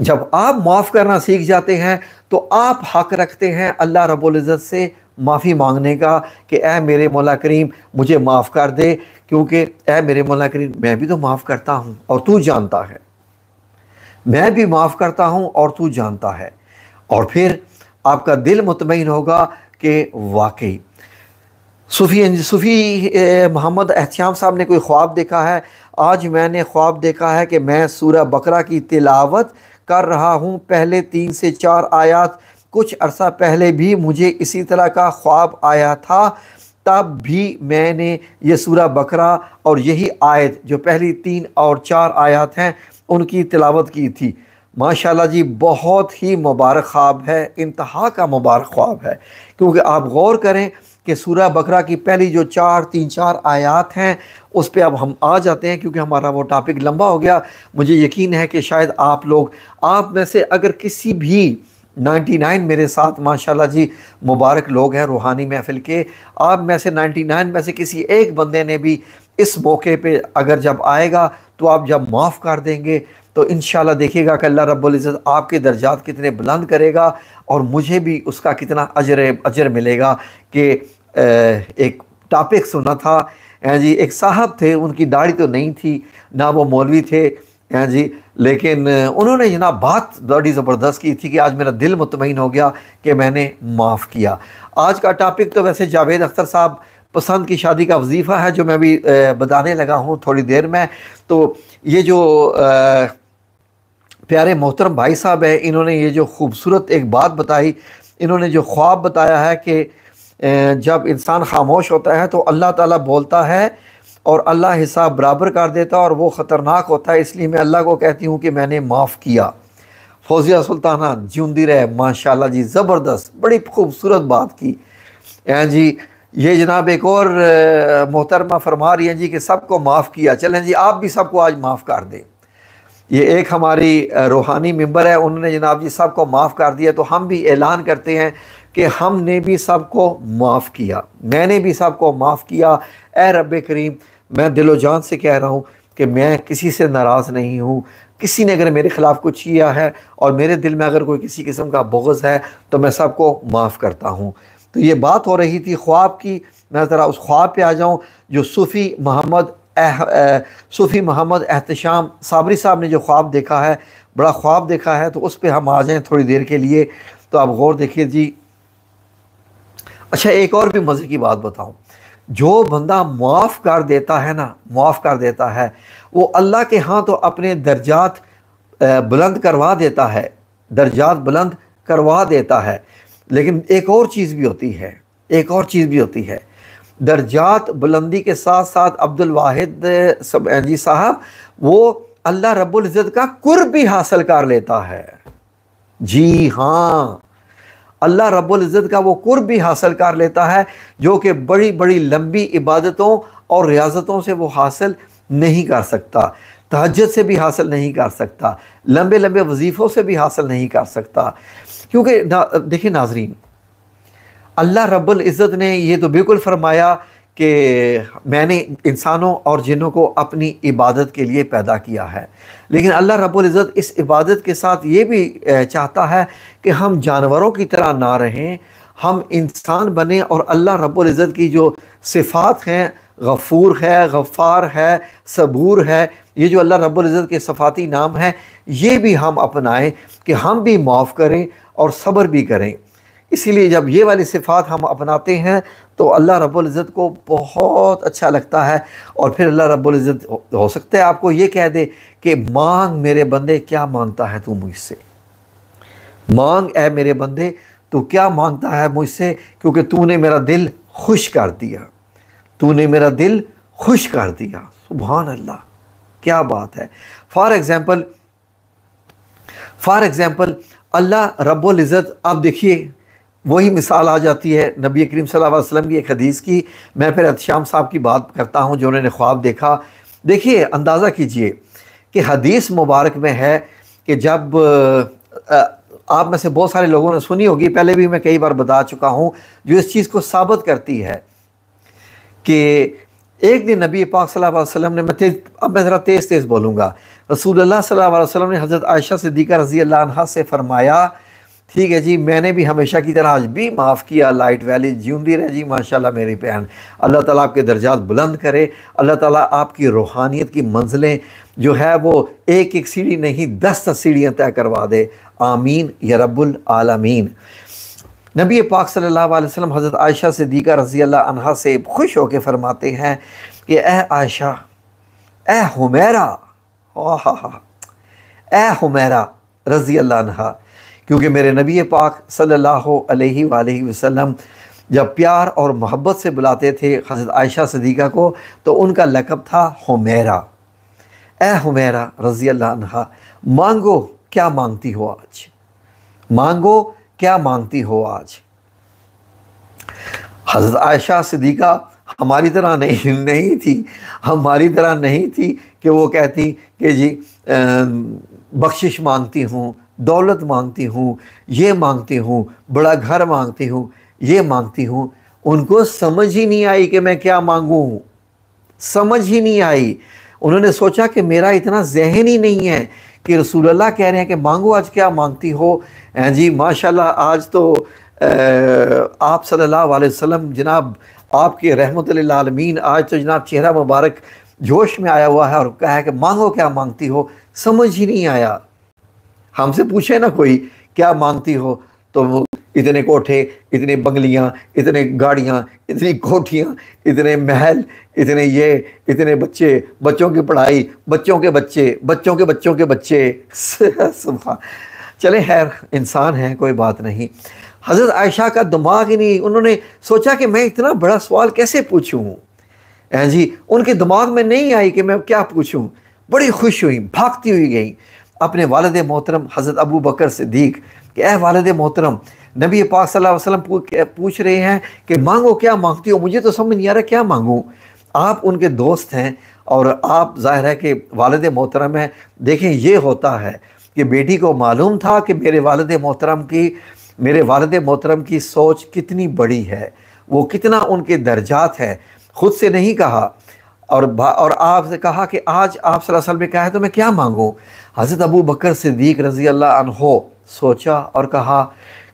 जब आप माफ़ करना सीख जाते हैं तो आप हक रखते हैं अल्लाह रबुल्ज़त से माफ़ी मांगने का कि ए मेरे मौला करीम मुझे माफ़ कर दे क्योंकि ए मेरे मौला करीम मैं भी तो माफ़ करता हूँ और तू जानता है मैं भी माफ़ करता हूँ और तू जानता है और फिर आपका दिल मुतमिन होगा कि वाकई सूफी सूफी मोहम्मद एहतियाम साहब ने कोई ख्वाब देखा है आज मैंने ख्वाब देखा है कि मैं सूरह बकरा की तिलावत कर रहा हूँ पहले तीन से चार आयात कुछ अरसा पहले भी मुझे इसी तरह का ख्वाब आया था तब भी मैंने ये सूरह बकरा और यही आयत जो पहली तीन और चार आयात हैं उनकी तिलावत की थी माशाल्लाह जी बहुत ही मुबारक ख्वाब है इंतहा का मुबारक ख्वाब है क्योंकि आप गौर करें कि सूरह बकरा की पहली जो चार तीन चार आयात हैं उस पर अब हम आ जाते हैं क्योंकि हमारा वो टॉपिक लंबा हो गया मुझे यकीन है कि शायद आप लोग आप में से अगर किसी भी 99 मेरे साथ माशाल्लाह जी मुबारक लोग हैं रूहानी महफिल के आप में से 99 में से किसी एक बंदे ने भी इस मौके पे अगर जब आएगा तो आप जब माफ़ कर देंगे तो इन देखिएगा कि अल्लाह रब्ज़त आपके दर्जात कितने बुलंद करेगा और मुझे भी उसका कितना अजर अजर मिलेगा कि एक टॉपिक सुना था हैं जी एक साहब थे उनकी दाढ़ी तो नहीं थी ना वो मौलवी थे हैं जी लेकिन उन्होंने जना बात बड़ी ज़बरदस्त की थी कि आज मेरा दिल मुतमिन हो गया कि मैंने माफ़ किया आज का टॉपिक तो वैसे जावेद अख्तर साहब पसंद की शादी का वजीफ़ा है जो मैं अभी बताने लगा हूँ थोड़ी देर में तो ये जो प्यारे मोहतरम भाई साहब हैं इन्होंने ये जो खूबसूरत एक बात बताई इन्होंने जो ख्वाब बताया है कि जब इंसान खामोश होता है तो अल्लाह ताला बोलता है और अल्लाह हिसाब बराबर कर देता है और वो ख़तरनाक होता है इसलिए मैं अल्लाह को कहती हूँ कि मैंने माफ़ किया फौजिया सुल्ताना जींदी रहे माशाल्लाह जी ज़बरदस्त बड़ी खूबसूरत बात की हैं जी ये जनाब एक और मोहतरमा फरमा रही हैं जी कि सबको माफ़ किया चलें जी आप भी सबको आज माफ़ कर दें ये एक हमारी रूहानी मेंबर है उन्होंने जनाब जी सबको माफ़ कर दिया तो हम भी ऐलान करते हैं कि हमने भी सबको माफ़ किया मैंने भी सबको माफ़ किया ए रब करीम मैं दिलो जान से कह रहा हूँ कि मैं किसी से नाराज़ नहीं हूँ किसी ने अगर मेरे ख़िलाफ़ कुछ किया है और मेरे दिल में अगर कोई किसी किस्म का बोगज़ है तो मैं सबको माफ़ करता हूँ तो ये बात हो रही थी ख्वाब की मैं ज़रा उस ख्वाब पे आ जाऊँ जो सूफ़ी मोहम्मद सूफ़ी मोहम्मद एहतशाम साबरी साहब ने जो ख्वाब देखा है बड़ा ख्वाब देखा है तो उस पर हम आ जाएँ थोड़ी देर के लिए तो आप गौर देखिए जी अच्छा एक और भी मज़े की बात बताऊँ जो बंदा मुआफ़ कर देता है ना माफ़ कर देता है वो अल्लाह के हाँ तो अपने दर्जात बुलंद करवा देता है दर्जात बुलंद करवा देता है लेकिन एक और चीज़ भी होती है एक और चीज़ भी होती है दर्जात बुलंदी के साथ साथ अब्दुल वाहिद जी साहब वो अल्लाह इज़्ज़त का कुर्ब भी हासिल कर लेता है जी हाँ अल्लाह इज़्ज़त का वो कुर्ब भी हासिल कर लेता है जो कि बड़ी बड़ी लंबी इबादतों और रियाजतों से वो हासिल नहीं कर सकता तहजत से भी हासिल नहीं कर सकता लंबे लंबे वजीफ़ों से भी हासिल नहीं कर सकता क्योंकि ना, देखिए नाजरीन अल्लाह इज़्ज़त ने ये तो बिल्कुल फरमाया कि मैंने इंसानों और जिनों को अपनी इबादत के लिए पैदा किया है लेकिन अल्लाह रब्ज़त इस इबादत के साथ ये भी चाहता है कि हम जानवरों की तरह ना रहें हम इंसान बने और अल्लाह रब्ज़त की जो सिफ़ात हैं गफ़ूर है गफ़ार है सबूर है ये जो अल्लाह रब्ज़त के सफ़ाती नाम हैं ये भी हम अपनाएं कि हम भी माफ़ करें और सब्र भी करें इसीलिए जब ये वाली सिफ़ात हम अपनाते हैं तो अल्लाह रब्ज़त को बहुत अच्छा लगता है और फिर अल्लाह रब्ज़त हो सकता है आपको ये कह दे कि मांग मेरे बंदे क्या मांगता है तू मुझसे मांग है मेरे बंदे तो क्या मांगता है मुझसे क्योंकि तूने मेरा दिल खुश कर दिया तूने मेरा दिल खुश कर दिया सुबह अल्लाह क्या बात है फॉर एग्ज़ाम्पल फॉर एग्ज़ाम्पल अल्लाह रब्ज़त आप देखिए वही मिसाल आ जाती है नबी करीम सल्लल्लाहु अलैहि वसल्लम की एक हदीस की मैं फिर अतश्याम साहब की बात करता हूँ जो उन्होंने ख्वाब देखा देखिए अंदाज़ा कीजिए कि हदीस मुबारक में है कि जब आप में से बहुत सारे लोगों ने सुनी होगी पहले भी मैं कई बार बता चुका हूँ जो इस चीज़ को साबित करती है कि एक दिन नबी पाक सल्लल्लाहु अलैहि वसल्लम ने मैं तेज अब मैं ज़रा तेज़ तेज़ बोलूँगा रसूल अल्लाह सल्लल्लाहु अलैहि वसल्लम ने हज़रत आयशा सिद्दीक़ा रज़ी अल्लाह से फ़रमाया ठीक है जी मैंने भी हमेशा की तरह आज भी माफ़ किया लाइट वैली जींदी रहे जी माशाल्लाह मेरी बहन अल्लाह ताला आपके दर्जात बुलंद करे अल्लाह ताला आपकी रूहानियत की मंजिलें जो है वो एक एक सीढ़ी नहीं दस दस सीढ़ियाँ तय करवा दे आमीन या रब्बुल आलमीन नबी पाक सल्लल्लाहु अलैहि वसल्लम हज़रत आयशा सिद्दीक़ा रज़ी अल्लाह से खुश होकर फरमाते हैं कि ए आयशा ए हुमेरा हा हा ए रज़ी अल्लाह क्योंकि मेरे नबी पाक सल्लल्लाहु अलैहि वसल्लम जब प्यार और मोहब्बत से बुलाते थे हज़रत आयशा सदीक़ा को तो उनका लकब था हमेरा ए हुमेरा रज़ी अल्लाह मांगो क्या मांगती हो आज मांगो क्या मांगती हो आज हज़रत आयशा सदीक़ा हमारी तरह नहीं नहीं थी हमारी तरह नहीं थी कि वो कहती कि जी बख्शिश मांगती हूँ दौलत मांगती हूँ ये मांगती हूँ बड़ा घर मांगती हूँ ये मांगती हूँ उनको समझ ही नहीं आई कि मैं क्या मांगूँ समझ ही नहीं आई उन्होंने सोचा कि मेरा इतना जहन ही नहीं है कि अल्लाह कह रहे हैं कि मांगो आज क्या मांगती हो जी माशाल्लाह आज तो आप सल्लल्लाहु अलैहि वसल्लम जनाब आपके रहमत आलमीन आज तो जनाब चेहरा मुबारक जोश में आया हुआ है और कहा है कि मांगो क्या मांगती हो समझ ही नहीं आया हमसे पूछे ना कोई क्या मांगती हो तो इतने कोठे इतनी बंगलियाँ इतने गाड़ियाँ इतनी कोठियाँ इतने महल इतने ये इतने बच्चे बच्चों की पढ़ाई बच्चों के बच्चे बच्चों के बच्चों के बच्चे सुबह चले खैर इंसान है कोई बात नहीं हज़रत आयशा का दिमाग ही नहीं उन्होंने सोचा कि मैं इतना बड़ा सवाल कैसे पूछूँ हैं जी उनके दिमाग में नहीं आई कि मैं क्या पूछूँ बड़ी खुश हुई भागती हुई गई अपने वालद मोहतरम हज़रत अबू बकर सिद्दीक कि अह वालद मोहतरम नबी पाक सल्लल्लाहु अलैहि वसल्लम पूछ रहे हैं कि मांगो क्या मांगती हो मुझे तो समझ नहीं आ रहा क्या मांगूँ आप उनके दोस्त हैं और आप जाहिर है कि वालद मोहतरम हैं देखें ये होता है कि बेटी को मालूम था कि मेरे वालद मोहतरम की मेरे वालद मोहतरम की सोच कितनी बड़ी है वो कितना उनके दर्जात है ख़ुद से नहीं कहा और और आपसे कहा कि आज आप सल्लल्लाहु में क्या है तो मैं क्या मांगूँ हज़रत अबू बकर सिद्दीक रज़ी अल्लाह अनहो सोचा और कहा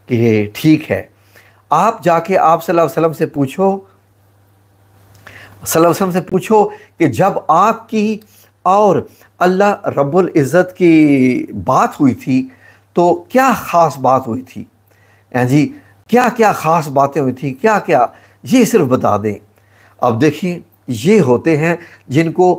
कि ठीक है आप जाके आप सल्लम से पूछो सल्लल्लाहु अलैहि वसल्लम से पूछो कि जब आपकी और अल्लाह रब्बुल इज़्ज़त की बात हुई थी तो क्या ख़ास बात हुई थी हाँ जी क्या क्या ख़ास बातें हुई थी क्या क्या ये सिर्फ बता दें अब देखिए ये होते हैं जिनको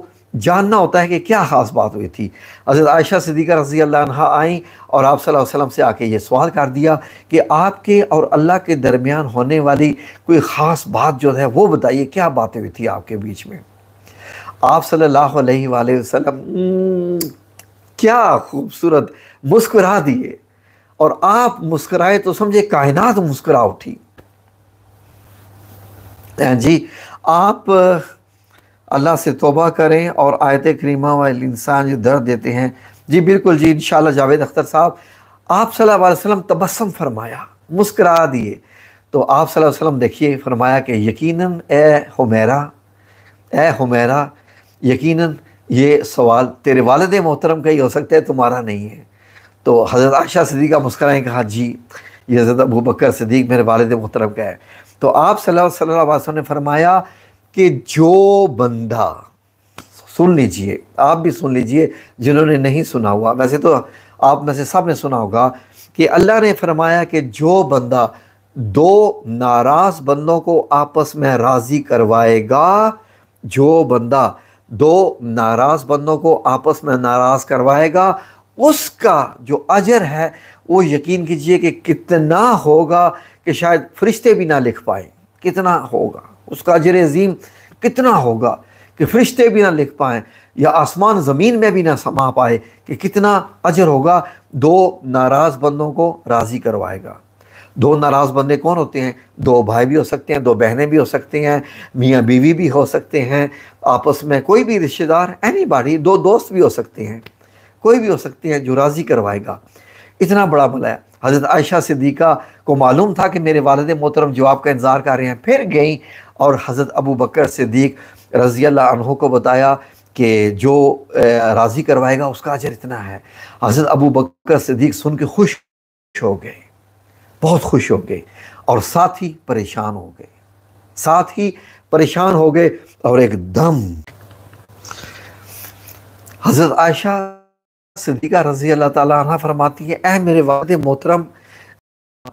जानना होता है कि क्या ख़ास बात हुई थी हज़रत आयशा सदीक़ा रजी अल्लाह आई और आप सल्लल्लाहु अलैहि वसल्लम से आके ये सवाल कर दिया कि आपके और अल्लाह के दरमियान होने वाली कोई ख़ास बात जो है वो बताइए क्या बातें हुई थी आपके बीच में आप सल्लल्लाहु अलैहि वसल्लम क्या खूबसूरत मुस्कुरा दिए और आप मुस्कराए तो समझे कायनात मुस्कुरा उठी हाँ जी आप अल्लाह से तोबा करें और आयत करीमा वाल इंसान जो दर्द देते हैं जी बिल्कुल जी इन जावेद अख्तर साहब आप सल्लल्लाहु अलैहि वसल्लम फरमाया मुस्करा दिए तो आप सल्लल्लाहु अलैहि वसल्लम देखिए फरमाया कि यकीनन ए हुमेरा ए हुमेरा यकीनन ये सवाल तेरे वालद मोहतरम का ही हो सकता है तुम्हारा नहीं है तो हज़रत आशा सदीक़ा मुस्कराए कहा जी ये हज़रत अबू बकर सदीक मेरे वालद मोहतरम का है तो आप सल्लल्लाहु अलैहि वसल्लम ने फरमाया कि जो बंदा सुन लीजिए आप भी सुन लीजिए जिन्होंने नहीं सुना हुआ वैसे तो आप में से सब ने सुना होगा कि अल्लाह ने फरमाया कि जो बंदा दो नाराज बंदों को आपस में राज़ी करवाएगा जो बंदा दो नाराज बंदों को आपस में नाराज़ करवाएगा उसका जो अजर है वो यकीन कीजिए कि कितना होगा कि शायद फरिश्ते भी ना लिख पाए कितना होगा उसका अजर अजीम कितना होगा कि फरिश्ते भी ना लिख पाएँ या आसमान ज़मीन में भी ना समा पाए कि कितना अजर होगा दो नाराज़ बंदों को राज़ी करवाएगा दो नाराज़ बंदे कौन होते हैं दो भाई भी हो सकते हैं दो बहनें भी हो सकती हैं मियाँ बीवी भी हो सकते हैं आपस में कोई भी रिश्तेदार एनी बाड़ी दो दोस्त भी हो सकते हैं कोई भी हो सकते हैं जो राज़ी करवाएगा इतना बड़ा भला है हज़रत आयशा सिद्दीक़ा को मालूम था कि मेरे वालद मोहतरम जवाब का इंतज़ार कर रहे हैं फिर गई और हज़रत अबू बकर सिद्दीक रज़ी अल्लाह को बताया कि जो राज़ी करवाएगा उसका अजर इतना है हज़रत अबू बकर सिद्दीक सुन के खुश हो गए बहुत खुश हो गए और साथ ही परेशान हो गए साथ ही परेशान हो गए और एकदम हज़रत आयशा सिद्दीका रजी अल्लाह ताला फरमाती है ए मेरे वाद मोहतरम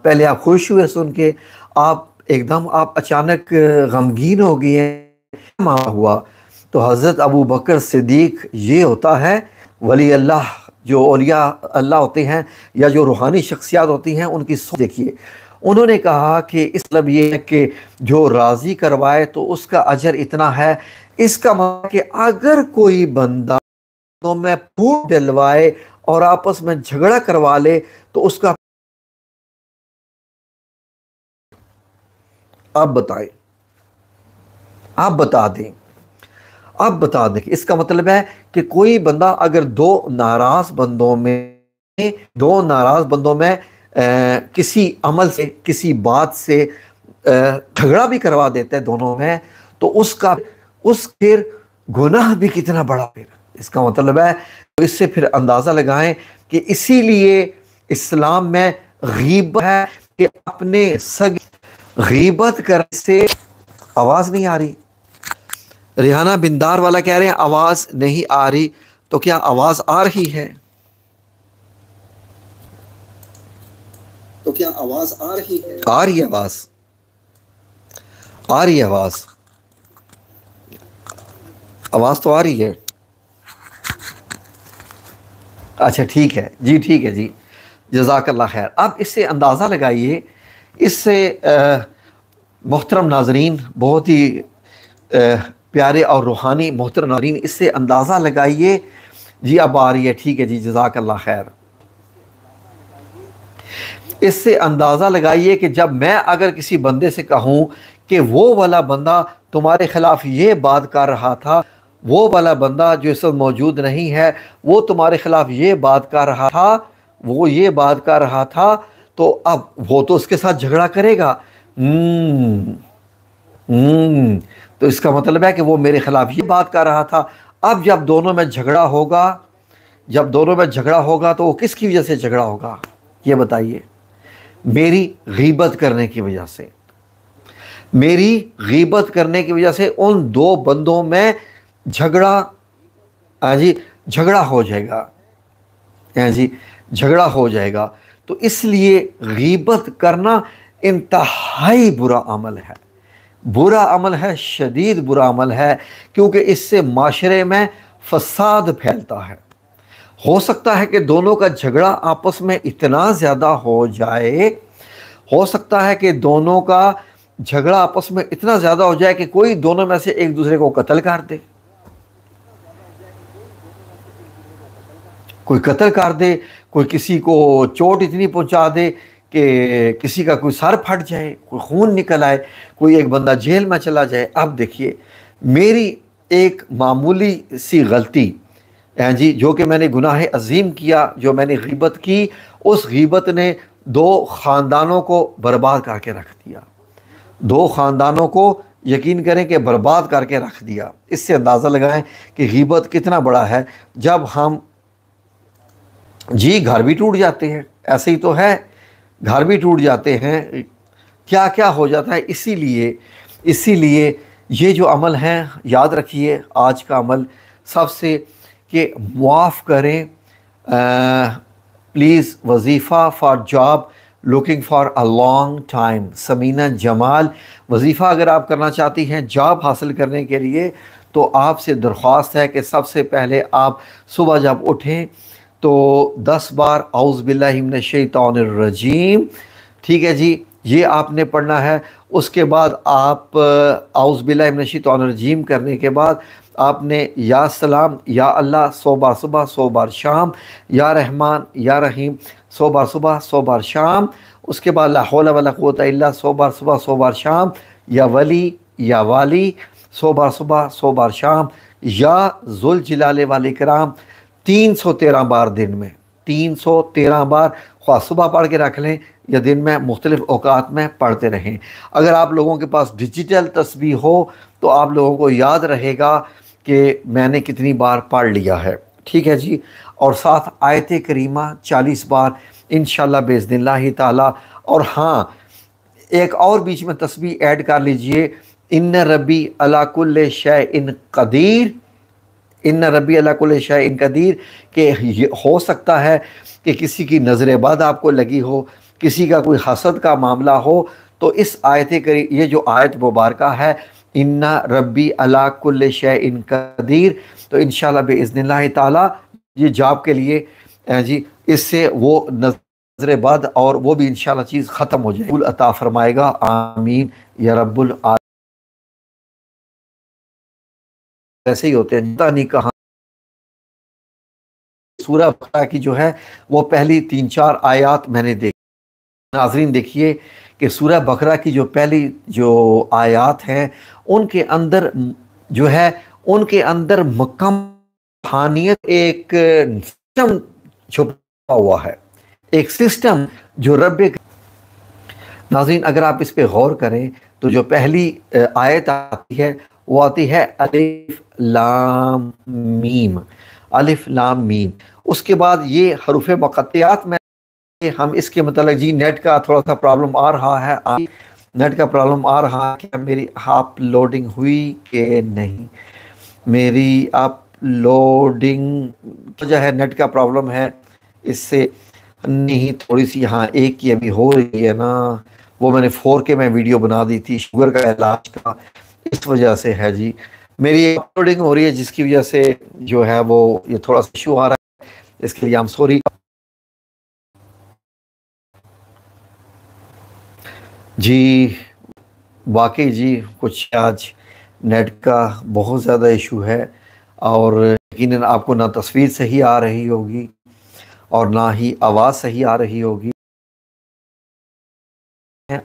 पहले आप खुश हुए सुन के आप एकदम आप अचानक गमगीन हो गए हुआ तो हज़रत अबू बकर सिद्दीक ये होता है वली अल्लाह जो ओलिया अल्लाह होते हैं या जो रूहानी शख्सियात होती हैं उनकी सोच देखिए उन्होंने कहा कि इसलब मतलब ये है कि जो राज़ी करवाए तो उसका अजर इतना है इसका मतलब कि अगर कोई बंदा तो में फूट डलवाए और आपस में झगड़ा करवा ले तो उसका आप बताएं आप बता दें आप बता दें इसका मतलब है कि कोई बंदा अगर दो नाराज बंदों में दो नाराज बंदों में आ, किसी अमल से किसी बात से झगड़ा भी करवा देते हैं दोनों में तो उसका उस फिर गुनाह भी कितना बड़ा फिर इसका मतलब है तो इससे फिर अंदाज़ा लगाएं कि इसीलिए इस्लाम में गीब है कि अपने सगे गीबत करने से आवाज़ नहीं आ रही रिहाना बिंदार वाला कह रहे हैं आवाज़ नहीं आ रही तो क्या आवाज़ आ रही है तो क्या आवाज़ आ रही है आ रही आवाज़ आ रही आवाज़ आवाज़ तो आ रही है अच्छा ठीक है जी ठीक है जी जजाकल्ला खैर आप इससे अंदाज़ा लगाइए इससे मोहतरम नाजरीन बहुत ही प्यारे और रूहानी मोहतरम नाजरीन इससे अंदाज़ा लगाइए जी अब आ रही है ठीक है जी जजाक अल्लाह खैर इससे अंदाज़ा लगाइए कि जब मैं अगर किसी बंदे से कहूँ कि वो वाला बंदा तुम्हारे ख़िलाफ़ ये बात कर रहा था वो वाला बंदा जो इस वक्त मौजूद नहीं है वो तुम्हारे ख़िलाफ़ ये बात कर रहा था वो ये बात कर रहा था तो अब वो तो उसके साथ झगड़ा करेगा हम्म, हम्म तो इसका मतलब है कि वो मेरे खिलाफ ये बात कर रहा था अब जब दोनों में झगड़ा होगा जब दोनों में झगड़ा होगा तो वो किसकी वजह से झगड़ा होगा ये बताइए मेरी गीबत करने की वजह से मेरी गीबत करने की वजह से उन दो बंदों में झगड़ा हाँ जी झगड़ा हो जाएगा हाँ जी झगड़ा हो जाएगा तो इसलिए गीबत करना इंतहाई बुरा अमल है बुरा अमल है शदीद बुरा अमल है क्योंकि इससे माशरे में फसाद फैलता है हो सकता है कि दोनों का झगड़ा आपस में इतना ज़्यादा हो जाए हो सकता है कि दोनों का झगड़ा आपस में इतना ज़्यादा हो जाए कि कोई दोनों में से एक दूसरे को कत्ल कर दे कोई कत्ल कर दे कोई किसी को चोट इतनी पहुंचा दे कि किसी का कोई सर फट जाए कोई खून निकल आए कोई एक बंदा जेल में चला जाए अब देखिए मेरी एक मामूली सी गलती हैं जी जो कि मैंने गुनाह अजीम किया जो मैंने गिबत की उस गिबत ने दो ख़ानदानों को बर्बाद करके रख दिया दो ख़ानदानों को यकीन करें कि बर्बाद करके रख दिया इससे अंदाज़ा लगाएं कि गिबत कितना बड़ा है जब हम जी घर भी टूट जाते हैं ऐसे ही तो है घर भी टूट जाते हैं क्या क्या हो जाता है इसीलिए इसीलिए ये जो अमल है याद रखिए आज का अमल सबसे कि मुआफ़ करें प्लीज़ वजीफ़ा for job looking for a long time Samina Jamal वजीफ़ा अगर आप करना चाहती हैं जॉब हासिल करने के लिए तो आपसे दरख्वास्त है कि सबसे पहले आप सुबह जब उठें तो दस बार आउज़ बिल्लाशैतरजीम ठीक है जी ये आपने पढ़ना है उसके बाद आप आउज़ बिल्लाशैतरजीम करने के बाद आपने या सलाम या अल्लाह सौ बार सुबह सौ बार शाम या रहमान या रहीम सौ बार सुबह सौ बार शाम उसके बाद लाहौला वलात सौ बार सुबह सौ बार शाम या वली या वाली सौ बार सुबह सौ बार शाम या जुल जलाले वाले कराम तीन सौ तेरह बार दिन में तीन सौ तेरह बार ख्वा सुबह पढ़ के रख लें या दिन में मुख्तलिफ़ अवकात में पढ़ते रहें अगर आप लोगों के पास डिजिटल तस्वीर हो तो आप लोगों को याद रहेगा कि मैंने कितनी बार पढ़ लिया है ठीक है जी और साथ आयत करीमा चालीस बार इन बेजदिल्ला ताला और हाँ एक और बीच में तस्वीर ऐड कर लीजिए इन रबी अलाकुल्ल शय इन कदीर इन रबी शाह इन कदीर के हो सकता है कि किसी की नज़र बद आपको लगी हो किसी का कोई हसद का मामला हो तो इस आयत करी ये जो आयत मुबारक है इन्ना रबी अलाकुल शे इन कदीर तो इन बेज़न ताला ये जाप के लिए जी इससे वो नजर बद और वो भी इन चीज़ ख़त्म हो जाए अता फरमाएगा आमीन या रब्बुल ऐसे ही होते हैं जितना नहीं कहा सूरह बकरा की जो है वो पहली तीन चार आयात मैंने देखी नाजरीन देखिए कि सूर्य बकरा की जो पहली जो आयात हैं उनके अंदर जो है उनके अंदर मकम रूहानियत एक सिस्टम छुपा हुआ है एक सिस्टम जो रब नाजरीन अगर आप इस पर गौर करें तो जो पहली आयत आती है वो आती है अलिफ लाम मीम अलिफ लाम मीम उसके बाद ये हरूफ मकत्यात में हम इसके मतलब जी नेट का थोड़ा सा प्रॉब्लम आ रहा है नेट का प्रॉब्लम आ रहा है क्या मेरी आप लोडिंग हुई के नहीं मेरी आप लोडिंग जो है नेट का प्रॉब्लम है इससे नहीं थोड़ी सी हाँ एक की अभी हो रही है ना वो मैंने फोर के में वीडियो बना दी थी शुगर का इलाज का इस वजह से है जी मेरी अपलोडिंग हो रही है जिसकी वजह से जो है वो ये थोड़ा सा इशू आ रहा है इसके लिए हम सॉरी जी वाकई जी कुछ आज नेट का बहुत ज़्यादा इशू है और यकीन आपको ना तस्वीर सही आ रही होगी और ना ही आवाज़ सही आ रही होगी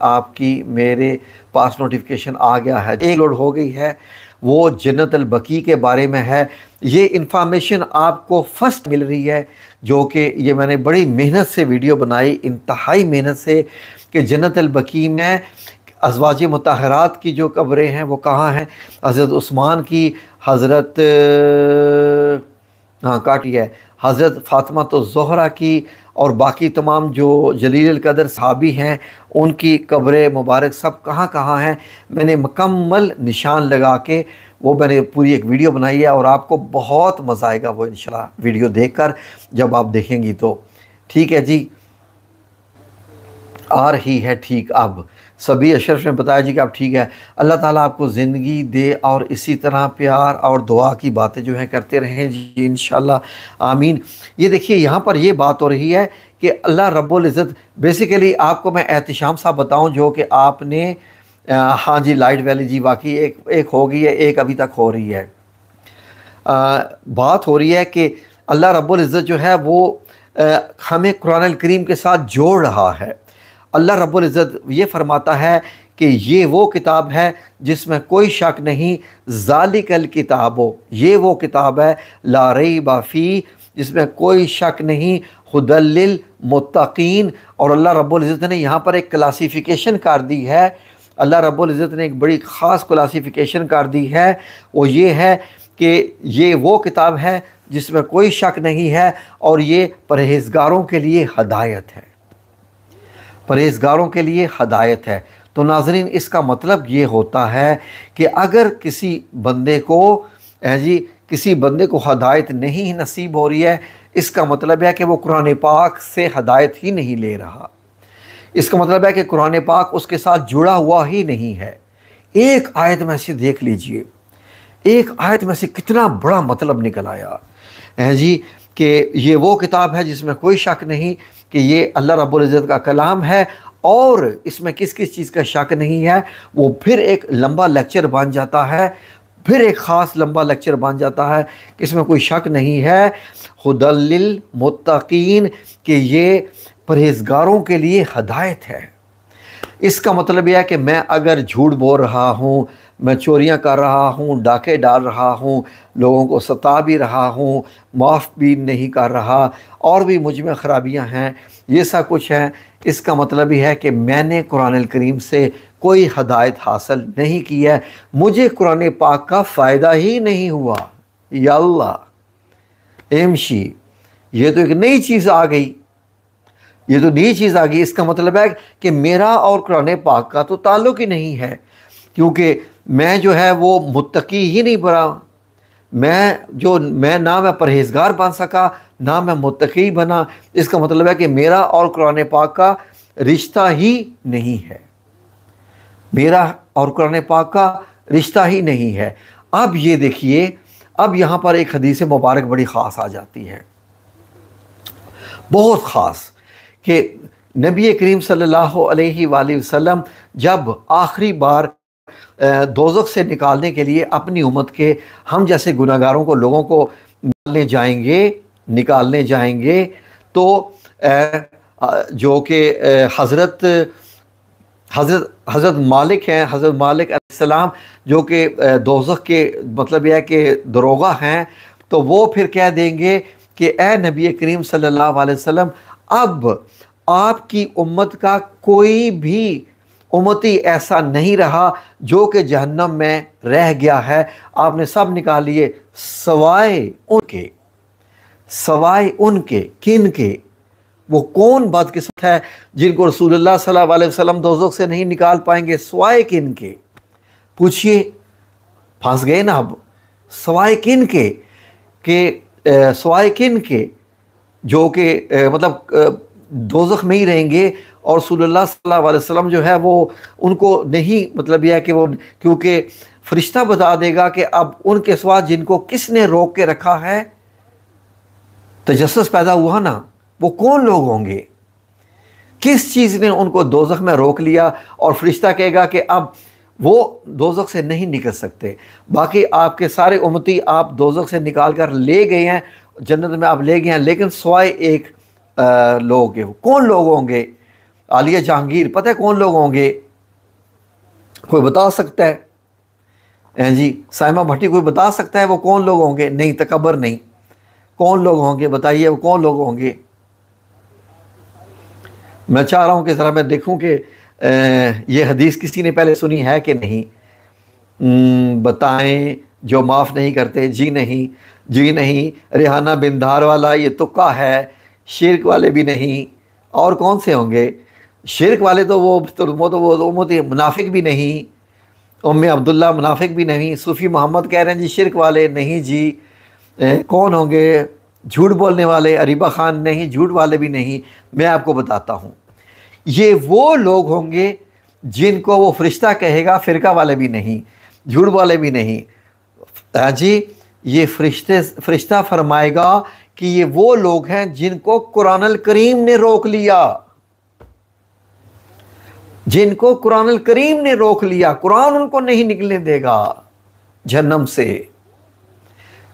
आपकी मेरे पास नोटिफिकेशन आ गया है एक लोड हो गई है वो जन्नत अलबकी के बारे में है ये इन्फॉर्मेशन आपको फर्स्ट मिल रही है जो कि ये मैंने बड़ी मेहनत से वीडियो बनाई इंतहाई मेहनत से कि जन्नत अलबकी में अजवाज मतहरात की जो कब्रें हैं वो कहाँ हैं हज़रत उस्मान की हज़रत हाँ काटी है हज़रत फातमा तो जहरा की और बाकी तमाम जो जलील कदर साहबी हैं उनकी कब्रें मुबारक सब कहाँ कहाँ हैं मैंने मकम्मल निशान लगा के वो मैंने पूरी एक वीडियो बनाई है और आपको बहुत मज़ा आएगा वो इन वीडियो देख कर जब आप देखेंगी तो ठीक है जी आ रही है ठीक अब सभी अशरफ ने बताया जी कि आप ठीक है अल्लाह ताला आपको ज़िंदगी दे और इसी तरह प्यार और दुआ की बातें जो हैं करते रहें जी इन आमीन ये देखिए यहाँ पर ये बात हो रही है कि अल्लाह रबुल्ज़त बेसिकली आपको मैं एहतशाम साहब बताऊँ जो कि आपने आ, हाँ जी लाइट वैली जी बाकी एक एक हो गई है एक अभी तक हो रही है आ, बात हो रही है कि अल्लाह रब्ज़त जो है वो आ, हमें कुरान करीम के साथ जोड़ रहा है अल्लाह रब्ज़त ये फरमाता है कि ये वो किताब है जिसमें कोई शक नहीं जालिकल किताब हो ये वो किताब है लारई बाफ़ी जिसमें कोई शक नहीं हदल मतकीन और अल्लाह रब्ज़त ने यहाँ पर एक क्लासिफिकेशन कर दी है अल्लाह रब्ज़त ने एक बड़ी ख़ास क्लासिफिकेशन कर दी है वो ये है कि ये वो किताब है जिसमें कोई शक नहीं है और ये परहेजगारों के लिए हदायत है परहेजगारों के लिए हदायत है तो नाजरीन इसका मतलब ये होता है कि अगर किसी बंदे को जी किसी बंदे को हदायत नहीं नसीब हो रही है इसका मतलब है कि वो कुरान पाक से हदायत ही नहीं ले रहा इसका मतलब है कि कुरान पाक उसके साथ जुड़ा हुआ ही नहीं है एक आयत में से देख लीजिए एक आयत में से कितना बड़ा मतलब निकल आया है जी कि ये वो किताब है जिसमें कोई शक नहीं कि ये अल्लाह इज़्ज़त का कलाम है और इसमें किस किस चीज़ का शक नहीं है वो फिर एक लंबा लेक्चर बन जाता है फिर एक ख़ास लंबा लेक्चर बन जाता है कि इसमें कोई शक नहीं है खुदल मतकीन कि ये परहेजगारों के लिए हदायत है इसका मतलब यह है कि मैं अगर झूठ बोल रहा हूँ मैं चोरियाँ कर रहा हूँ डाके डाल रहा हूँ लोगों को सता भी रहा हूँ माफ़ भी नहीं कर रहा और भी मुझ में ख़राबियाँ हैं ये सब कुछ है इसका मतलब ही है कि मैंने कुरान करीम से कोई हदायत हासिल नहीं की है मुझे कुरान पाक का फ़ायदा ही नहीं हुआ या एमशी ये तो एक नई चीज़ आ गई ये तो नई चीज़ आ गई इसका मतलब है कि मेरा और कुरान पाक का तो ताल्लुक ही नहीं है क्योंकि मैं जो है वो मुतकी ही नहीं बना मैं जो मैं ना मैं परहेजगार बन सका ना मैं मुतकी बना इसका मतलब है कि मेरा और कुरान पाक का रिश्ता ही नहीं है मेरा और कुरान पाक का रिश्ता ही नहीं है अब ये देखिए अब यहाँ पर एक हदीस मुबारक बड़ी ख़ास आ जाती है बहुत ख़ास कि नबी करीम सल्लल्लाहु अलैहि वसल्लम जब आखिरी बार दोजक से निकालने के लिए अपनी उम्मत के हम जैसे गुनागारों को लोगों को निकालने जाएंगे निकालने जाएंगे तो जो कि हज़रत हज़रत हज़रत मालिक हैं हज़रत मालिक सलाम जो कि दोजक़ के मतलब यह है कि दरोगा हैं तो वो फिर कह देंगे कि ए नबी करीम सल्लल्लाहु अलैहि वसल्लम अब आपकी उम्मत का कोई भी उमती ऐसा नहीं रहा जो कि जहन्नम में रह गया है आपने सब निकाल लिए सवाए उनके सवाए उनके किन के वो कौन बदकिस्मत है जिनको रसूलुल्लाह सल्लल्लाहु अलैहि वसल्लम दोजख से नहीं निकाल पाएंगे सवाए किन के पूछिए फंस गए ना अब सवाए किन के के सवाए किन के जो के मतलब दोजख में ही रहेंगे और अलैहि वसल्लम जो है वो उनको नहीं मतलब यह है कि वो क्योंकि फरिश्ता बता देगा कि अब उनके सवाल जिनको किसने रोक के रखा है तजस पैदा हुआ ना वो कौन लोग होंगे किस चीज़ ने उनको दोजख में रोक लिया और फरिश्ता कहेगा कि अब वो दोजख से नहीं निकल सकते बाकी आपके सारे उमती आप दोजख से निकाल कर ले गए हैं जन्नत में आप ले गए हैं लेकिन सवाए एक लोग कौन लोग होंगे आलिया जहांगीर पता है कौन लोग होंगे कोई बता सकता है हैं जी साइमा भट्टी कोई बता सकता है वो कौन लोग होंगे नहीं तकबर नहीं कौन लोग होंगे बताइए वो कौन लोग होंगे मैं चाह रहा हूँ कि ज़रा मैं देखूँ कि ये हदीस किसी ने पहले सुनी है कि नहीं बताएं जो माफ़ नहीं करते जी नहीं जी नहीं रेहाना बिंदार वाला ये तुक्का है शिरक वाले भी नहीं और कौन से होंगे शिरक वाले तो वो तो वो तो वो उम्मत तो मुनाफिक भी नहीं उम अब्दुल्ला मुनाफिक भी नहीं सूफ़ी मोहम्मद कह रहे हैं जी शिरक वाले नहीं जी ए, कौन होंगे झूठ बोलने वाले अरिबा ख़ान नहीं झूठ वाले भी नहीं मैं आपको बताता हूँ ये वो लोग होंगे जिनको वो फरिश्ता कहेगा फ़िरका वाले भी नहीं झूठ वाले भी नहीं हाँ जी ये फरिश्ते फरिश्ता फरमाएगा कि ये वो लोग हैं जिनको कुरान करीम ने रोक लिया जिनको कुरान करीम ने रोक लिया कुरान उनको नहीं निकलने देगा जन्म से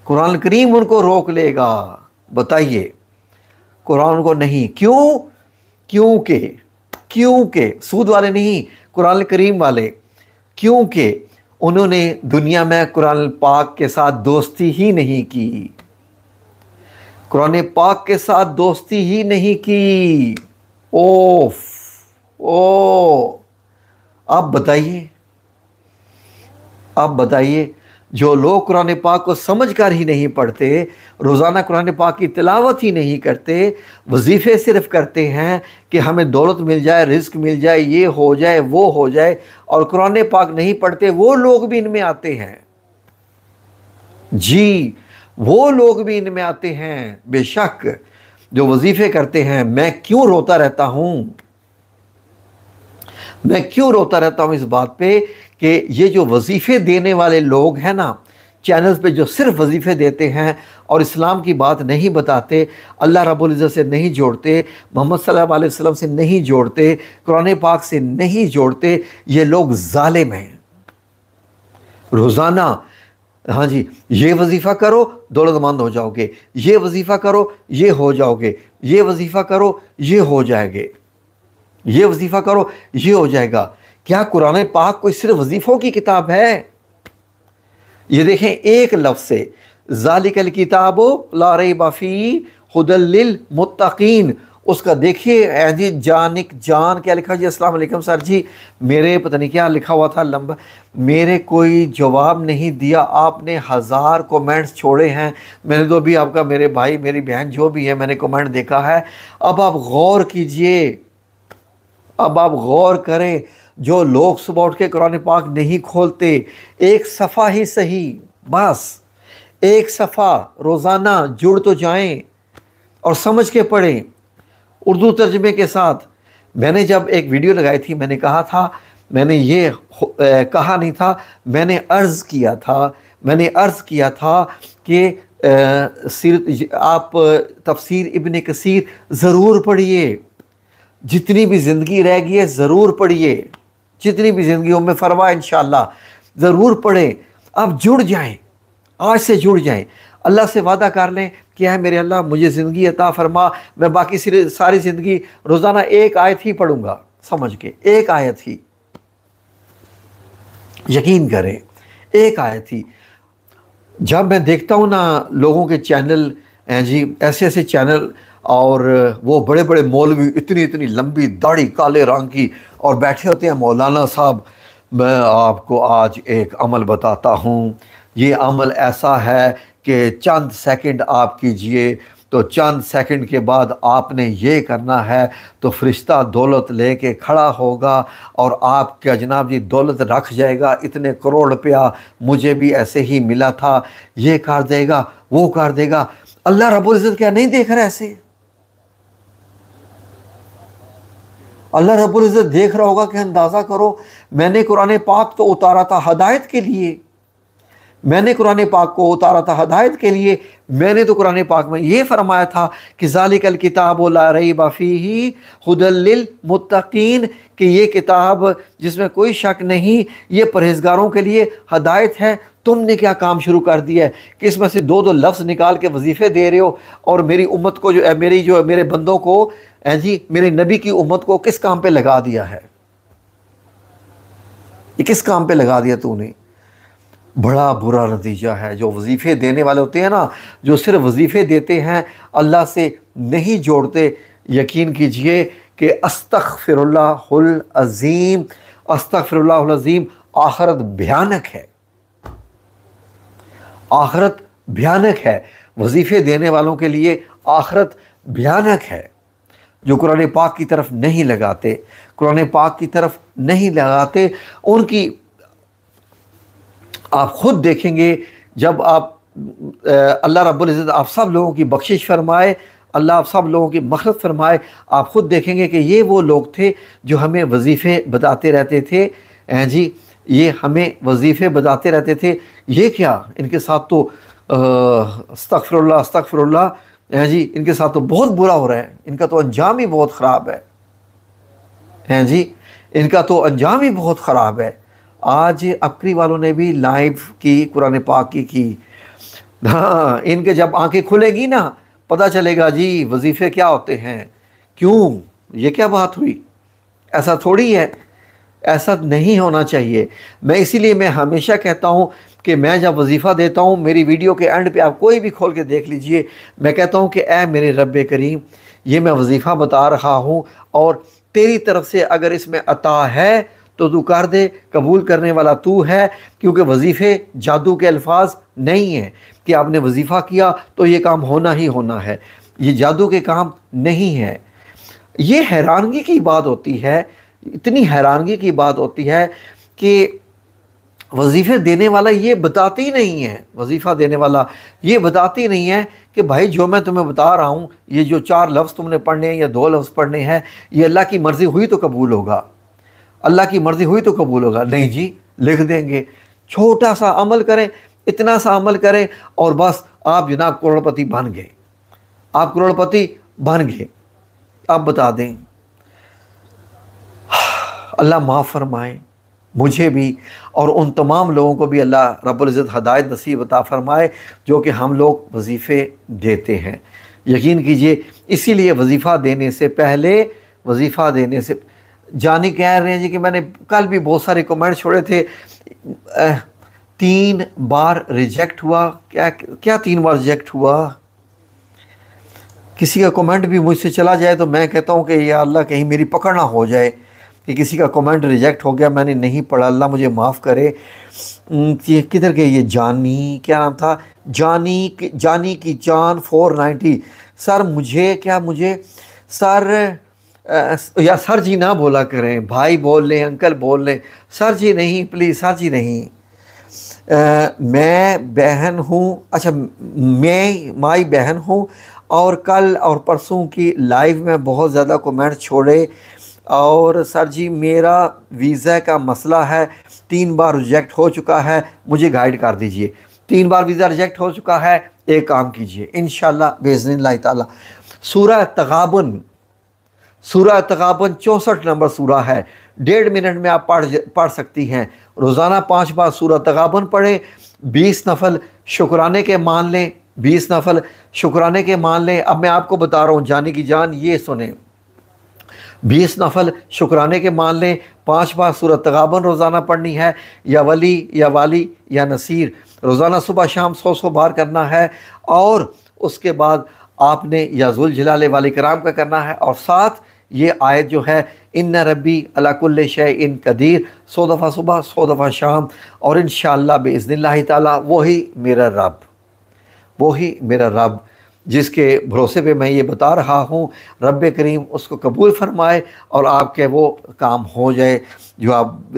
कुरान करीम उनको रोक लेगा बताइए कुरान को नहीं क्यों क्योंकि क्योंकि सूद वाले नहीं कुरान करीम वाले क्योंकि उन्होंने दुनिया में कुरान पाक के साथ दोस्ती ही नहीं की कुरान पाक के साथ दोस्ती ही नहीं की ओफ ओ आप बताइए आप बताइए जो लोग कुरान पाक को समझ कर ही नहीं पढ़ते रोज़ाना कुरान पाक की तिलावत ही नहीं करते वजीफ़े सिर्फ करते हैं कि हमें दौलत मिल जाए रिस्क मिल जाए ये हो जाए वो हो जाए और कुरान पाक नहीं पढ़ते वो लोग भी इनमें आते हैं जी वो लोग भी इनमें आते हैं बेशक जो वजीफ़े करते हैं मैं क्यों रोता रहता हूँ मैं क्यों रोता रहता हूँ इस बात पे कि ये जो वजीफ़े देने वाले लोग हैं ना चैनल्स पे जो सिर्फ वजीफ़े देते हैं और इस्लाम की बात नहीं बताते अल्लाह रबुल्ज़त से नहीं जोड़ते मोहम्मद सल्लल्लाहु अलैहि वसल्लम से नहीं जोड़ते कुरान पाक से नहीं जोड़ते ये लोग ालिम हैं रोज़ाना हाँ जी ये वजीफ़ा करो दौलतमंद हो जाओगे ये वजीफ़ा करो ये हो जाओगे ये वजीफ़ा करो ये हो जाएंगे ये वजीफ़ा करो ये हो जाएगा क्या कुरान पाक कोई सिर्फ वजीफ़ों की किताब है ये देखें एक लफ्ज़ से जालिकल किताब लार बाफी हदल मुत्तकीन उसका देखिए जी जानिक जान क्या लिखा जी अस्सलाम वालेकुम सर जी मेरे पता नहीं क्या लिखा हुआ था लंबा मेरे कोई जवाब नहीं दिया आपने हज़ार कमेंट्स छोड़े हैं मैंने तो भी आपका मेरे भाई मेरी बहन जो भी है मैंने कमेंट देखा है अब आप गौर कीजिए अब आप गौर करें जो लोग सुबह उठ के कुरान पाक नहीं खोलते एक सफ़ा ही सही बस एक सफ़ा रोज़ाना जुड़ तो जाएं और समझ के पढ़ें उर्दू तर्जमे के साथ मैंने जब एक वीडियो लगाई थी मैंने कहा था मैंने ये ए, कहा नहीं था मैंने अर्ज़ किया था मैंने अर्ज़ किया था कि आप तफसीर इबन कसीर ज़रूर पढ़िए जितनी भी ज़िंदगी रह गई है ज़रूर पढ़िए जितनी भी ज़िंदगी में फरमा इन ज़रूर पढ़े आप जुड़ जाएं आज से जुड़ जाएं अल्लाह से वादा कर लें कि है मेरे अल्लाह मुझे ज़िंदगी अता फरमा मैं बाकी सारी ज़िंदगी रोज़ाना एक आयत ही पढ़ूंगा समझ के एक आयत ही यकीन करें एक आयत ही जब मैं देखता हूँ ना लोगों के चैनल हैं जी ऐसे ऐसे चैनल और वो बड़े बड़े मौलवी इतनी इतनी लंबी दाढ़ी काले रंग की और बैठे होते हैं मौलाना साहब मैं आपको आज एक अमल बताता हूँ ये अमल ऐसा है कि चंद सेकंड आप कीजिए तो चंद सेकंड के बाद आपने ये करना है तो फरिश्ता दौलत लेके खड़ा होगा और आप क्या जनाब जी दौलत रख जाएगा इतने करोड़ रुपया मुझे भी ऐसे ही मिला था ये कर देगा वो कर देगा अल्लाह रबुल्ज़त क्या नहीं देख रहा ऐसे अल्लाह इज़्ज़त देख रहा होगा कि अंदाज़ा करो मैंने कुरान पाक तो उतारा था हदायत के लिए मैंने कुरान पाक को उतारा था हदायत के लिए मैंने तो कुरान पाक में ये फरमाया था कि जालिकल किताब ला रही बफ़ी ही हदल कि ये किताब जिसमें कोई शक नहीं ये परहेजगारों के लिए हदायत है तुमने क्या काम शुरू कर दिया है कि इसमें से दो दो लफ्ज़ निकाल के वजीफ़े दे रहे हो और मेरी उम्मत को जो मेरी जो मेरे बंदों को हैं जी मेरे नबी की उम्मत को किस काम पे लगा दिया है ये किस काम पे लगा दिया तूने बड़ा बुरा नतीजा है जो वजीफ़े देने वाले होते हैं ना जो सिर्फ वजीफ़े देते हैं अल्लाह से नहीं जोड़ते यकीन कीजिए कि अस्तख अस्तफ़िरल्लाज़ीम अजीम आखरत भयानक है आखरत भयानक है वजीफ़े देने वालों के लिए आखरत भयानक है जो कुरान पाक की तरफ नहीं लगाते कुरान पाक की तरफ नहीं लगाते उनकी आप ख़ुद देखेंगे जब आप अल्लाह रब्ज़त आप सब लोगों की बख्शिश फरमाए अल्लाह आप सब लोगों की मखरत फरमाए आप ख़ुद देखेंगे कि ये वो लोग थे जो हमें वजीफ़े बताते रहते थे जी ये हमें वजीफ़े बताते रहते थे ये क्या इनके साथ तो अस्तफ़रल्ला अस्तफ़रल्ला हैं जी इनके साथ तो बहुत बुरा हो रहा है इनका तो अंजाम ही बहुत ख़राब है हैं जी इनका तो अंजाम ही बहुत ख़राब है आज अबकरी वालों ने भी लाइव की कुरान पाक की की हाँ इनके जब आंखें खुलेगी ना पता चलेगा जी वजीफ़े क्या होते हैं क्यों ये क्या बात हुई ऐसा थोड़ी है ऐसा नहीं होना चाहिए मैं इसीलिए मैं हमेशा कहता हूँ कि मैं जब वजीफ़ा देता हूँ मेरी वीडियो के एंड पे आप कोई भी खोल के देख लीजिए मैं कहता हूँ कि ए मेरे रब करीम ये मैं वजीफ़ा बता रहा हूँ और तेरी तरफ से अगर इसमें अता है तो तू कर दे कबूल करने वाला तू है क्योंकि वजीफ़े जादू के अल्फाज नहीं हैं कि आपने वजीफ़ा किया तो ये काम होना ही होना है ये जादू के काम नहीं है ये हैरानगी की बात होती है इतनी हैरानगी की बात होती है कि वजीफे देने वाला ये बताती नहीं है वजीफ़ा देने वाला ये बताती नहीं है कि भाई जो मैं तुम्हें बता रहा हूँ ये जो चार लफ्ज़ तुमने पढ़ने हैं या दो लफ्ज़ पढ़ने हैं ये अल्लाह की मर्ज़ी हुई तो कबूल होगा अल्लाह की मर्ज़ी हुई तो कबूल होगा नहीं जी लिख देंगे छोटा सा अमल करें इतना सा अमल करें और बस आप जनाब करोड़पति बन गए आप करोड़पति बन गए आप बता दें अल्लाह माफ़ फरमाएँ मुझे भी और उन तमाम लोगों को भी अल्लाह रबुल्ज़त हदायत नसीब अता फ़रमाए जो कि हम लोग वजीफ़े देते हैं यकीन कीजिए इसीलिए वजीफ़ा देने से पहले वजीफ़ा देने से जानी कह रहे हैं जी कि मैंने कल भी बहुत सारे कमेंट छोड़े थे तीन बार रिजेक्ट हुआ क्या क्या तीन बार रिजेक्ट हुआ किसी का कमेंट भी मुझसे चला जाए तो मैं कहता हूँ कि या अल्लाह कहीं मेरी पकड़ ना हो जाए कि किसी का कमेंट रिजेक्ट हो गया मैंने नहीं पढ़ा अल्लाह मुझे माफ़ करे कि किधर गए ये जानी क्या नाम था जानी जानी की जान फोर नाइन्टी सर मुझे क्या मुझे सर आ, या सर जी ना बोला करें भाई बोल लें अंकल बोल लें सर जी नहीं प्लीज़ सर जी नहीं आ, मैं बहन हूँ अच्छा मैं माई बहन हूँ और कल और परसों की लाइव में बहुत ज़्यादा कमेंट छोड़े और सर जी मेरा वीज़ा का मसला है तीन बार रिजेक्ट हो चुका है मुझे गाइड कर दीजिए तीन बार वीज़ा रिजेक्ट हो चुका है एक काम कीजिए इन शेज़न ताला सूरह तगाबन सूरह तगाबन चौंसठ नंबर सूरह है डेढ़ मिनट में आप पढ़ पढ़ सकती हैं रोज़ाना पाँच बार सूरह तगाबन पढ़ें बीस नफल शुक्राने के मान लें बीस नफल शुक्राने के मान लें अब मैं आपको बता रहा हूँ जाने की जान ये सुने बीस नफल शुक्राने के मान लें पाँच बार सूरत तगाबन रोज़ाना पढ़नी है या वली या वाली या नसीर रोज़ाना सुबह शाम सौ सौ बार करना है और उसके बाद आपने या जलाल वाल कराम का करना है और साथ ये आयत जो है इन रबी अलाकुल्ल शे इन कदीर सौ दफ़ा सुबह सौ दफ़ा शाम और इन शाह बेजन ताली वही मेरा रब वही मेरा रब जिसके भरोसे पे मैं ये बता रहा हूँ रब करीम उसको कबूल फरमाए और आपके वो काम हो जाए जो आप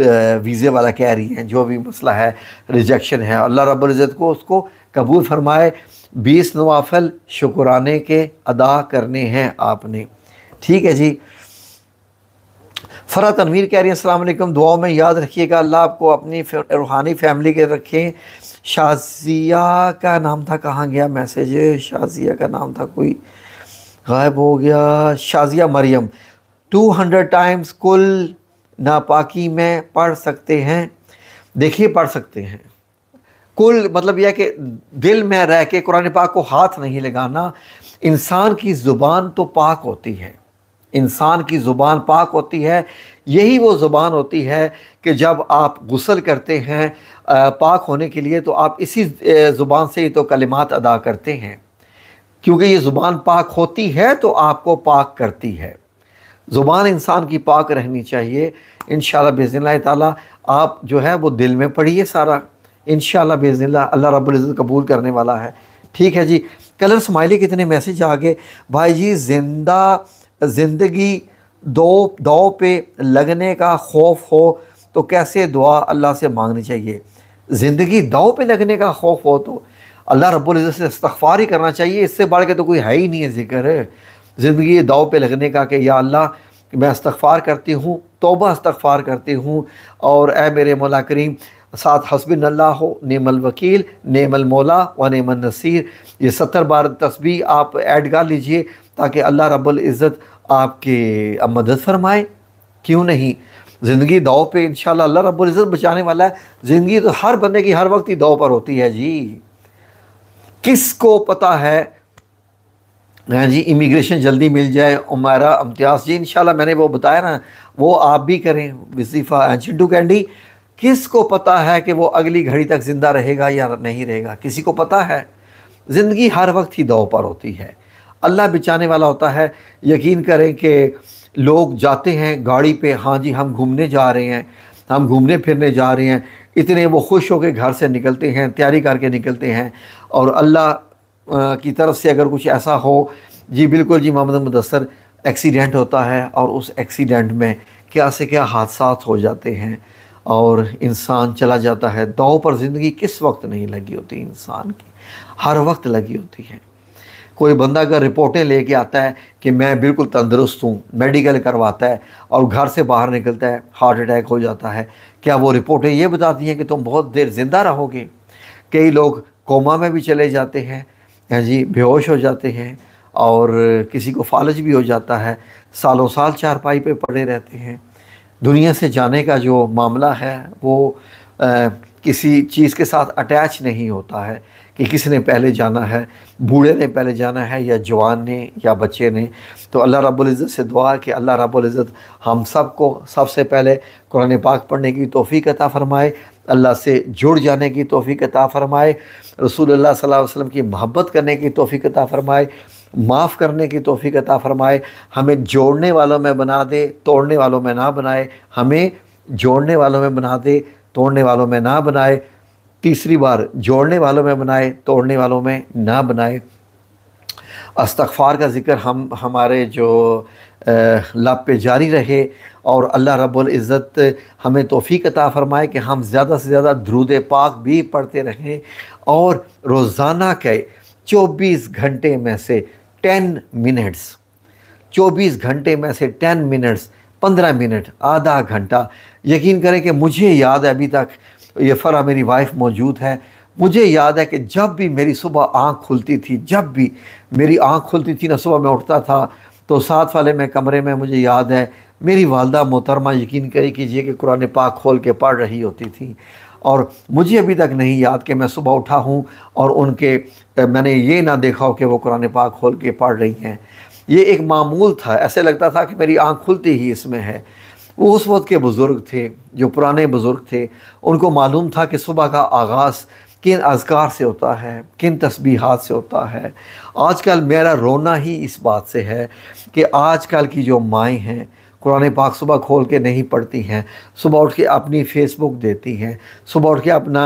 वीज़े वाला कह रही हैं जो भी मसला है रिजेक्शन है अल्लाह रब्ज़त को उसको कबूल फरमाए बीस नवाफल शुक्राने के अदा करने हैं आपने ठीक है जी फ़रा तनवीर कह रही है असल दुआओं में याद रखिएगा अल्लाह आपको अपनी रूहानी फैमिली के रखें शाजिया का नाम था कहाँ गया मैसेज शाजिया का नाम था कोई गायब हो गया शाजिया मरियम 200 टाइम्स कुल नापाकी में पढ़ सकते हैं देखिए पढ़ सकते हैं कुल मतलब यह कि दिल में रह के कुरान पाक को हाथ नहीं लगाना इंसान की ज़ुबान तो पाक होती है इंसान की ज़ुबान पाक होती है यही वो ज़ुबान होती है कि जब आप गुसल करते हैं पाक होने के लिए तो आप इसी ज़ुबान से ही तो कलिमात अदा करते हैं क्योंकि ये ज़ुबान पाक होती है तो आपको पाक करती है ज़ुबान इंसान की पाक रहनी चाहिए इन बेज़न ताला आप जो है वो दिल में पढ़िए सारा इन बेज़न अल्लाह रब्ज़त कबूल करने वाला है ठीक है जी कलर स्माइली कितने मैसेज आ गए भाई जी जिंदा ज़िंदगी दो दौ पे लगने का खौफ हो तो कैसे दुआ अल्लाह से मांगनी चाहिए ज़िंदगी दाव पे लगने का खौफ हो तो अल्लाह रबुल्ज़त से इस्तफ़ार ही करना चाहिए इससे बढ़ के तो कोई है ही नहीं है जिक्र ज़िंदगी दाव पे लगने का कि या अल्लाह मैं इस्तफ़ार करती हूँ तोबा इस्तफ़ार करती हूँ और ए मेरे मौला करीम साथ हसबिन अल्लाह हो नेमल वकील नेमल मौला व नेमल नसीर ये सत्तर बार तस्वीर आप ऐड कर लीजिए ताकि अल्लाह रब्ज़त आपके अब मदद फरमाए क्यों नहीं ज़िंदगी दाव पे इन अल्लाह रब्बुल इज़्ज़त बचाने वाला है ज़िंदगी तो हर बंदे की हर वक्त ही दाव पर होती है जी किसको पता है हाँ जी इमिग्रेशन जल्दी मिल जाए उमारा अम्तियाज जी इन मैंने वो बताया ना वो आप भी करें वजीफ़ा एंड चिड्डू कैंडी किसको पता है कि वो अगली घड़ी तक ज़िंदा रहेगा या नहीं रहेगा किसी को पता है ज़िंदगी हर वक्त ही दाव पर होती है अल्लाह बिचाने वाला होता है यकीन करें कि लोग जाते हैं गाड़ी पे हाँ जी हम घूमने जा रहे हैं हम घूमने फिरने जा रहे हैं इतने वो खुश होकर घर से निकलते हैं तैयारी करके निकलते हैं और अल्लाह की तरफ से अगर कुछ ऐसा हो जी बिल्कुल जी मोहम्मद मुदसर एक्सीडेंट होता है और उस एक्सीडेंट में क्या से क्या हादसा हो जाते हैं और इंसान चला जाता है दाव पर ज़िंदगी किस वक्त नहीं लगी होती इंसान की हर वक्त लगी होती है कोई बंदा अगर रिपोर्टें लेके आता है कि मैं बिल्कुल तंदुरुस्त हूँ मेडिकल करवाता है और घर से बाहर निकलता है हार्ट अटैक हो जाता है क्या वो रिपोर्टें ये बताती हैं कि तुम बहुत देर ज़िंदा रहोगे कई लोग कोमा में भी चले जाते हैं जी बेहोश हो जाते हैं और किसी को फालज भी हो जाता है सालों साल चारपाई पे पड़े रहते हैं दुनिया से जाने का जो मामला है वो आ, किसी चीज़ के साथ अटैच नहीं होता है कि किसने पहले जाना है बूढ़े ने पहले जाना है या जवान ने या बच्चे ने तो अल्लाह रब्ज़त से दुआ कि अल्लाह रब्ज़त हम सब को सबसे पहले कुरान पाक पढ़ने की तोफ़ी अता फ़रमाए अल्लाह से जुड़ जाने की तोफ़ी अता फ़रमाए रसूल अल्लाह सल्लल्लाहु अलैहि वसल्लम की मोहब्बत करने की तोफ़ी अता फ़रमाए माफ़ करने की तोफ़ी अता फ़रमाए हमें जोड़ने वालों में बना दे तोड़ने वालों में ना बनाए हमें जोड़ने वालों में बना दे तोड़ने वालों में ना बनाए तीसरी बार जोड़ने वालों में बनाए तोड़ने वालों में ना बनाए अस्तफार का ज़िक्र हम हमारे जो लब पे जारी रहे और अल्लाह रब्बुल इज़्ज़त हमें तोफ़ी अता फ़रमाए कि हम ज़्यादा से ज़्यादा द्रुद पाक भी पढ़ते रहें और रोज़ाना के 24 घंटे में से 10 मिनट्स 24 घंटे में से 10 मिनट्स 15 मिनट आधा घंटा यकीन करें कि मुझे याद है अभी तक ये फ़रा मेरी वाइफ मौजूद है मुझे याद है कि जब भी मेरी सुबह आँख खुलती थी जब भी मेरी आँख खुलती थी ना सुबह मैं उठता था तो साथ वाले में कमरे में मुझे याद है मेरी वालदा मोहतरमा यकीन करी कीजिए कि कुरान पाक खोल के पढ़ रही होती थी और मुझे अभी तक नहीं याद कि मैं सुबह उठा हूँ और उनके मैंने ये ना देखा हो कि वो कुरान पाक खोल के पढ़ रही हैं ये एक मामूल था ऐसे लगता था कि मेरी आँख खुलती ही इसमें है वो उस वक्त के बुज़ुर्ग थे जो पुराने बुज़ुर्ग थे उनको मालूम था कि सुबह का आगाज़ किन अजगार से होता है किन तस्बीहात से होता है आजकल मेरा रोना ही इस बात से है कि आजकल की जो माएँ हैं कुरान पाक सुबह खोल के नहीं पढ़ती हैं सुबह उठ के अपनी फेसबुक देती हैं सुबह उठ के अपना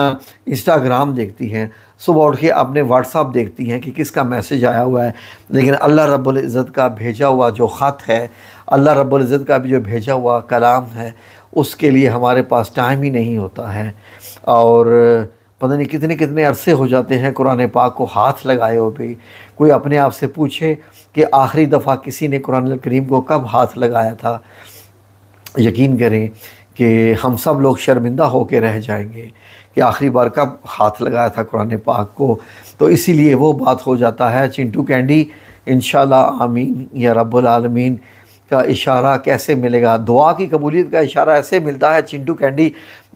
इंस्टाग्राम देखती हैं सुबह उठ के अपने व्हाट्सअप देखती हैं कि किसका मैसेज आया हुआ है लेकिन अल्लाह रब्बुल इज़्ज़त का भेजा हुआ जो ख़त है अल्लाह रब्बुल इज़्ज़त का भी जो भेजा हुआ कलाम है उसके लिए हमारे पास टाइम ही नहीं होता है और पता नहीं कितने कितने अरसे हो जाते हैं कुरान पाक को हाथ लगाए हो भी कोई अपने आप से पूछे कि आखिरी दफ़ा किसी ने कुरान करीम को कब हाथ लगाया था यकीन करें कि हम सब लोग शर्मिंदा होकर रह जाएंगे कि आखिरी बार कब हाथ लगाया था कुरान पाक को तो इसीलिए वो बात हो जाता है चिंटू कैंडी इन आमीन या रब्बुल आलमीन का इशारा कैसे मिलेगा दुआ की कबूलियत का इशारा ऐसे मिलता है चिंटू कैंडी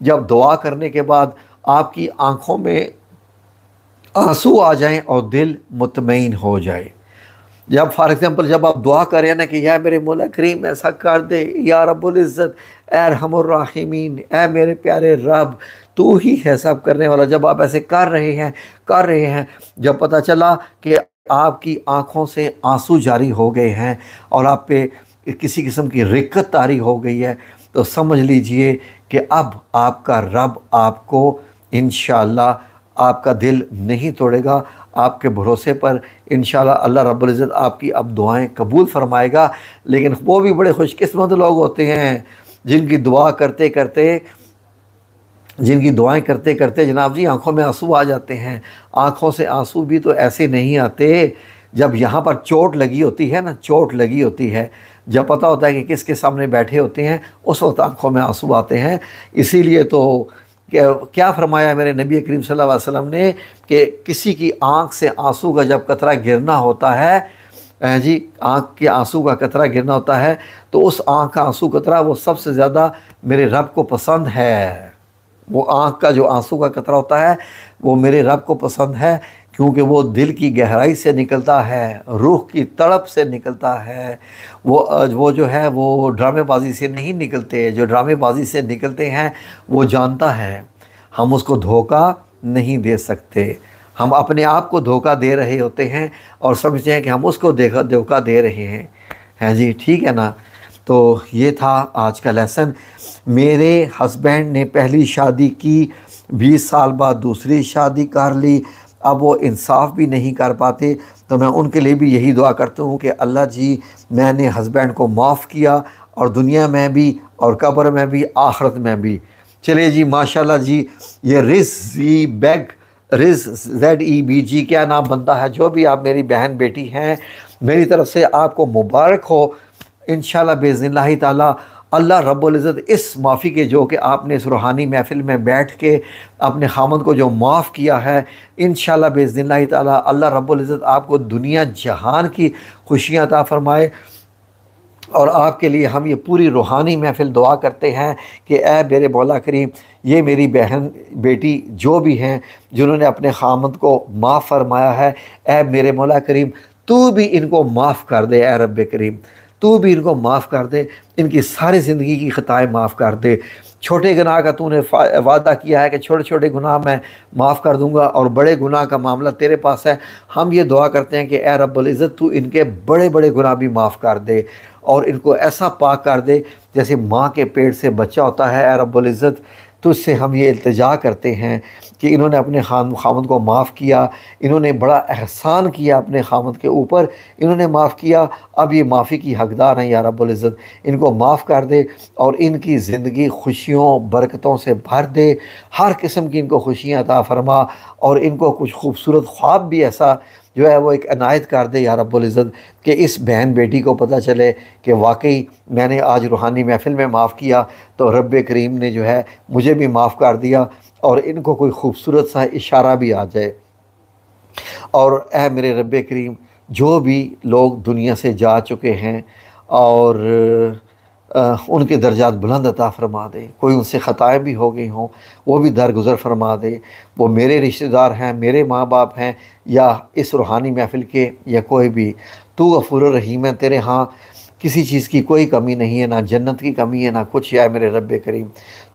जब दुआ करने के बाद आपकी आंखों में आंसू आ जाएं और दिल मुतमिन हो जाए जब फॉर एग्ज़ाम्पल जब आप दुआ करें ना कि या मेरे मोला करीम ऐसा कर दे या रबुल्ज़त ए रहमीन ए मेरे प्यारे रब तू ही है सब करने वाला जब आप ऐसे कर रहे हैं कर रहे हैं जब पता चला कि आपकी आंखों से आंसू जारी हो गए हैं और आप पे किसी किस्म की रिक्कत तारी हो गई है तो समझ लीजिए कि अब आपका रब आपको इन आपका दिल नहीं तोड़ेगा आपके भरोसे पर इन अल्लाह रब्ज़त आपकी अब दुआएं कबूल फरमाएगा लेकिन वो भी बड़े खुशकस्मत लोग होते हैं जिनकी दुआ करते करते जिनकी दुआएं करते करते जनाब जी आंखों में आंसू आ जाते हैं आंखों से आंसू भी तो ऐसे नहीं आते जब यहाँ पर चोट लगी होती है ना चोट लगी होती है जब पता होता है कि किसके सामने बैठे होते हैं उस वक्त आंखों में आंसू आते हैं इसीलिए तो क्या फरमाया मेरे नबी करीम सल वसम ने कि किसी की आंख से आंसू का जब कतरा गिरना होता है जी आंख के आंसू का कतरा गिरना होता है तो उस आंख का आंसू कतरा वो सबसे ज़्यादा मेरे रब को पसंद है वो आंख का जो आंसू का कतरा होता है वो मेरे रब को पसंद है क्योंकि वो दिल की गहराई से निकलता है रूह की तड़प से निकलता है वो वो जो है वो ड्रामेबाजी से नहीं निकलते जो ड्रामेबाजी से निकलते हैं वो जानता है हम उसको धोखा नहीं दे सकते हम अपने आप को धोखा दे रहे होते हैं और समझते हैं कि हम उसको देखा धोखा दे रहे हैं हैं जी ठीक है ना तो ये था आज का लेसन मेरे हस्बैंड ने पहली शादी की बीस साल बाद दूसरी शादी कर ली अब वो इंसाफ भी नहीं कर पाते तो मैं उनके लिए भी यही दुआ करता हूँ कि अल्लाह जी मैंने हस्बैंड को माफ़ किया और दुनिया में भी और कब्र में भी आखरत में भी चलिए जी माशाल्लाह जी ये रिस जी बैग रिस जेड ई बी जी क्या नाम बनता है जो भी आप मेरी बहन बेटी हैं मेरी तरफ से आपको मुबारक हो इन बेज़िल्ला ताला अल्लाह रब्ज़त इस माफ़ी के जो कि आपने इस रूहानी महफिल में बैठ के अपने खामन को जो माफ़ किया है इन शेज़िन तल्ला रब्ज़त आपको दुनिया जहान की खुशियाँ अता फ़रमाए और आपके लिए हम ये पूरी रूहानी महफिल दुआ करते हैं कि ए मेरे मौला करीम ये मेरी बहन बेटी जो भी हैं जिन्होंने अपने खामद को माफ़ फरमाया है ए मेरे मौला करीम तू भी इनको माफ़ कर दे ए रब करीम तू भी इनको माफ़ कर दे इनकी सारी ज़िंदगी की ख़ताएँ माफ़ कर दे छोटे गुनाह का तूने वादा किया है कि छोटे छोटे गुनाह मैं माफ़ कर दूंगा और बड़े गुनाह का मामला तेरे पास है हम ये दुआ करते हैं कि ए इज़्ज़त तू इनके बड़े बड़े गुनाह भी माफ़ कर दे और इनको ऐसा पाक कर दे जैसे माँ के पेट से बच्चा होता है ए इज़्ज़त तो उससे हम ये अल्तजा करते हैं कि इन्होंने अपने खान खामद को माफ़ किया इन्होंने बड़ा एहसान किया अपने खामद के ऊपर इन्होंने माफ़ किया अब ये माफ़ी की हकदार हैं या रबुल्ज़त इनको माफ़ कर दे और इनकी ज़िंदगी खुशियों बरकतों से भर दे हर किस्म की इनको खुशियाँ अता फरमा और इनको कुछ खूबसूरत ख्वाब भी ऐसा जो है वो एक अनायत कर दे या कि इस बहन बेटी को पता चले कि वाकई मैंने आज रूहानी महफ़िल में माफ़ किया तो रब करीम ने जो है मुझे भी माफ़ कर दिया और इनको कोई ख़ूबसूरत सा इशारा भी आ जाए और ऐ मेरे रब करीम जो भी लोग दुनिया से जा चुके हैं और उनके दर्जात बुलंद अता फरमा दे कोई उनसे ख़ताएँ भी हो गई हों वो भी दरगुजर फरमा दे वो मेरे रिश्तेदार हैं मेरे माँ बाप हैं या इस रूहानी महफिल के या कोई भी तो गफूर रहीम है तेरे हाँ किसी चीज़ की कोई कमी नहीं है ना जन्नत की कमी है ना कुछ या मेरे रब करीम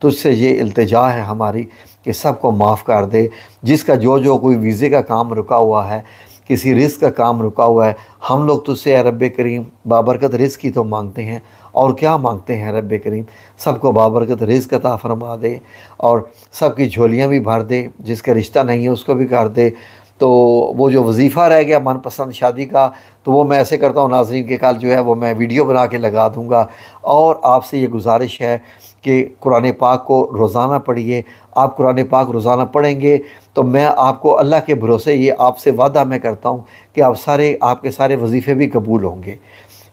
तुझसे ये अल्तजा है हमारी कि सबको माफ़ कर दे जिसका जो जो कोई वीज़े का काम रुका हुआ है किसी रिस्क का काम रुका हुआ है हम लोग तो उससे रब करीम बाबरकत रिस्क ही तो मांगते हैं और क्या मांगते हैं रब करीम सबको बाबरकत रिस्क अता फरमा दे और सबकी झोलियाँ भी भर दे जिसका रिश्ता नहीं है उसको भी कर दे तो वो जो वजीफ़ा रह गया मनपसंद शादी का तो वो मैं ऐसे करता हूँ नाजरीन के कल जो है वो मैं वीडियो बना के लगा दूँगा और आपसे ये गुजारिश है कि कुरान पाक को रोज़ाना पढ़िए आप कुरान पाक रोज़ाना पढ़ेंगे तो मैं आपको अल्लाह के भरोसे ये आपसे वादा मैं करता हूँ कि आप सारे आपके सारे वजीफ़े भी कबूल होंगे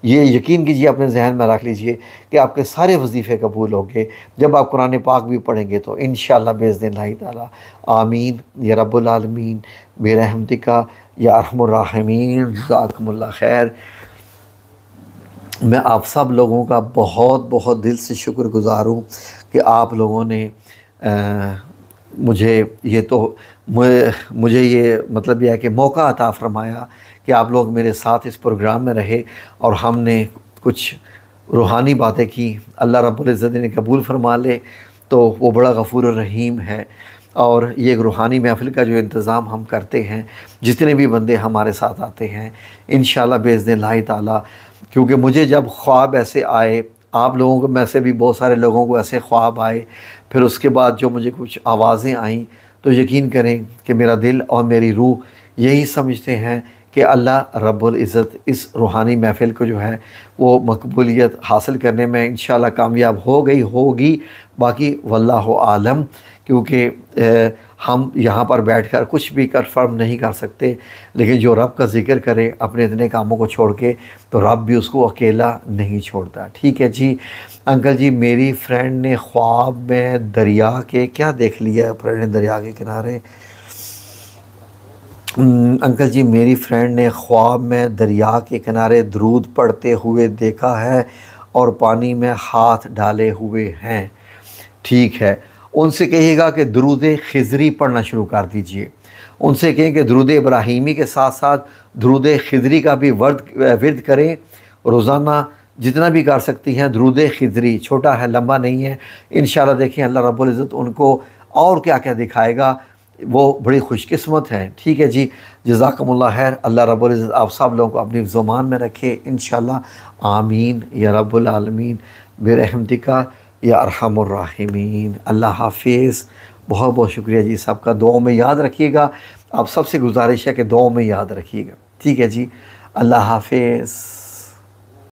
ये यकीन कीजिए अपने जहन में रख लीजिए कि आपके सारे वजीफ़े कबूल होंगे जब आप कुरान पाक भी पढ़ेंगे तो इन शेज़ ताला आमीन या रबालमीन बेरहमदिका या अरहमरमीन जकमल्ला खैर मैं आप सब लोगों का बहुत बहुत दिल से शुक्रगुजार हूँ कि आप लोगों ने आ, मुझे ये तो मुझे ये मतलब यह है कि मौका अता फरमाया कि आप लोग मेरे साथ इस प्रोग्राम में रहे और हमने कुछ रूहानी बातें की अल्लाह रब्ज़त ने कबूल फरमा ले तो वो बड़ा गफूर रहीम है और ये एक रूहानी महफिल का जो इंतज़ाम हम करते हैं जितने भी बंदे हमारे साथ आते हैं इन बेज़न ला ताली क्योंकि मुझे जब ख्वाब ऐसे आए आप लोगों को में से भी बहुत सारे लोगों को ऐसे ख्वाब आए फिर उसके बाद जो मुझे कुछ आवाज़ें आईं तो यकीन करें कि मेरा दिल और मेरी रूह यही समझते हैं कि अल्लाह रब्बुल इज़्ज़त इस रूहानी महफ़िल को जो है वो मकबूलियत हासिल करने में इन कामयाब हो गई होगी बाकी वल्लाह आलम क्योंकि हम यहाँ पर बैठकर कुछ भी कन्फर्म नहीं कर सकते लेकिन जो रब का जिक्र करे अपने इतने कामों को छोड़ के तो रब भी उसको अकेला नहीं छोड़ता ठीक है जी अंकल जी मेरी फ्रेंड ने ख्वाब में दरिया के क्या देख लिया फ्रेंड ने दरिया के किनारे हम्म, अंकल जी मेरी फ्रेंड ने ख्वाब में दरिया के किनारे दरूद पढ़ते हुए देखा है और पानी में हाथ डाले हुए हैं ठीक है उनसे कहिएगा कि दरूद खिजरी पढ़ना शुरू कर दीजिए उनसे कहें कि दरूद इब्राहिमी के साथ साथ दरूद खिजरी का भी वर्द विरद करें रोज़ाना जितना भी कर सकती हैं द्रूद खिजरी छोटा है लंबा नहीं है इन देखें अल्लाह रबुल्ज़त उनको और क्या क्या दिखाएगा वो बड़ी खुशकस्मत हैं ठीक है जी जजाकमल्ला है अल्लाह रब्ज़त आप सब लोगों को अपनी ज़ुबान में रखे इन आमीन या रबालमीन बेरहमदिका या अरहमरमीन अल्लाह हाफिज़ बहुत बहुत शुक्रिया जी सबका दुआ में याद रखिएगा आप सबसे गुजारिश है कि दुआ में याद रखिएगा ठीक है जी अल्लाह हाफिज़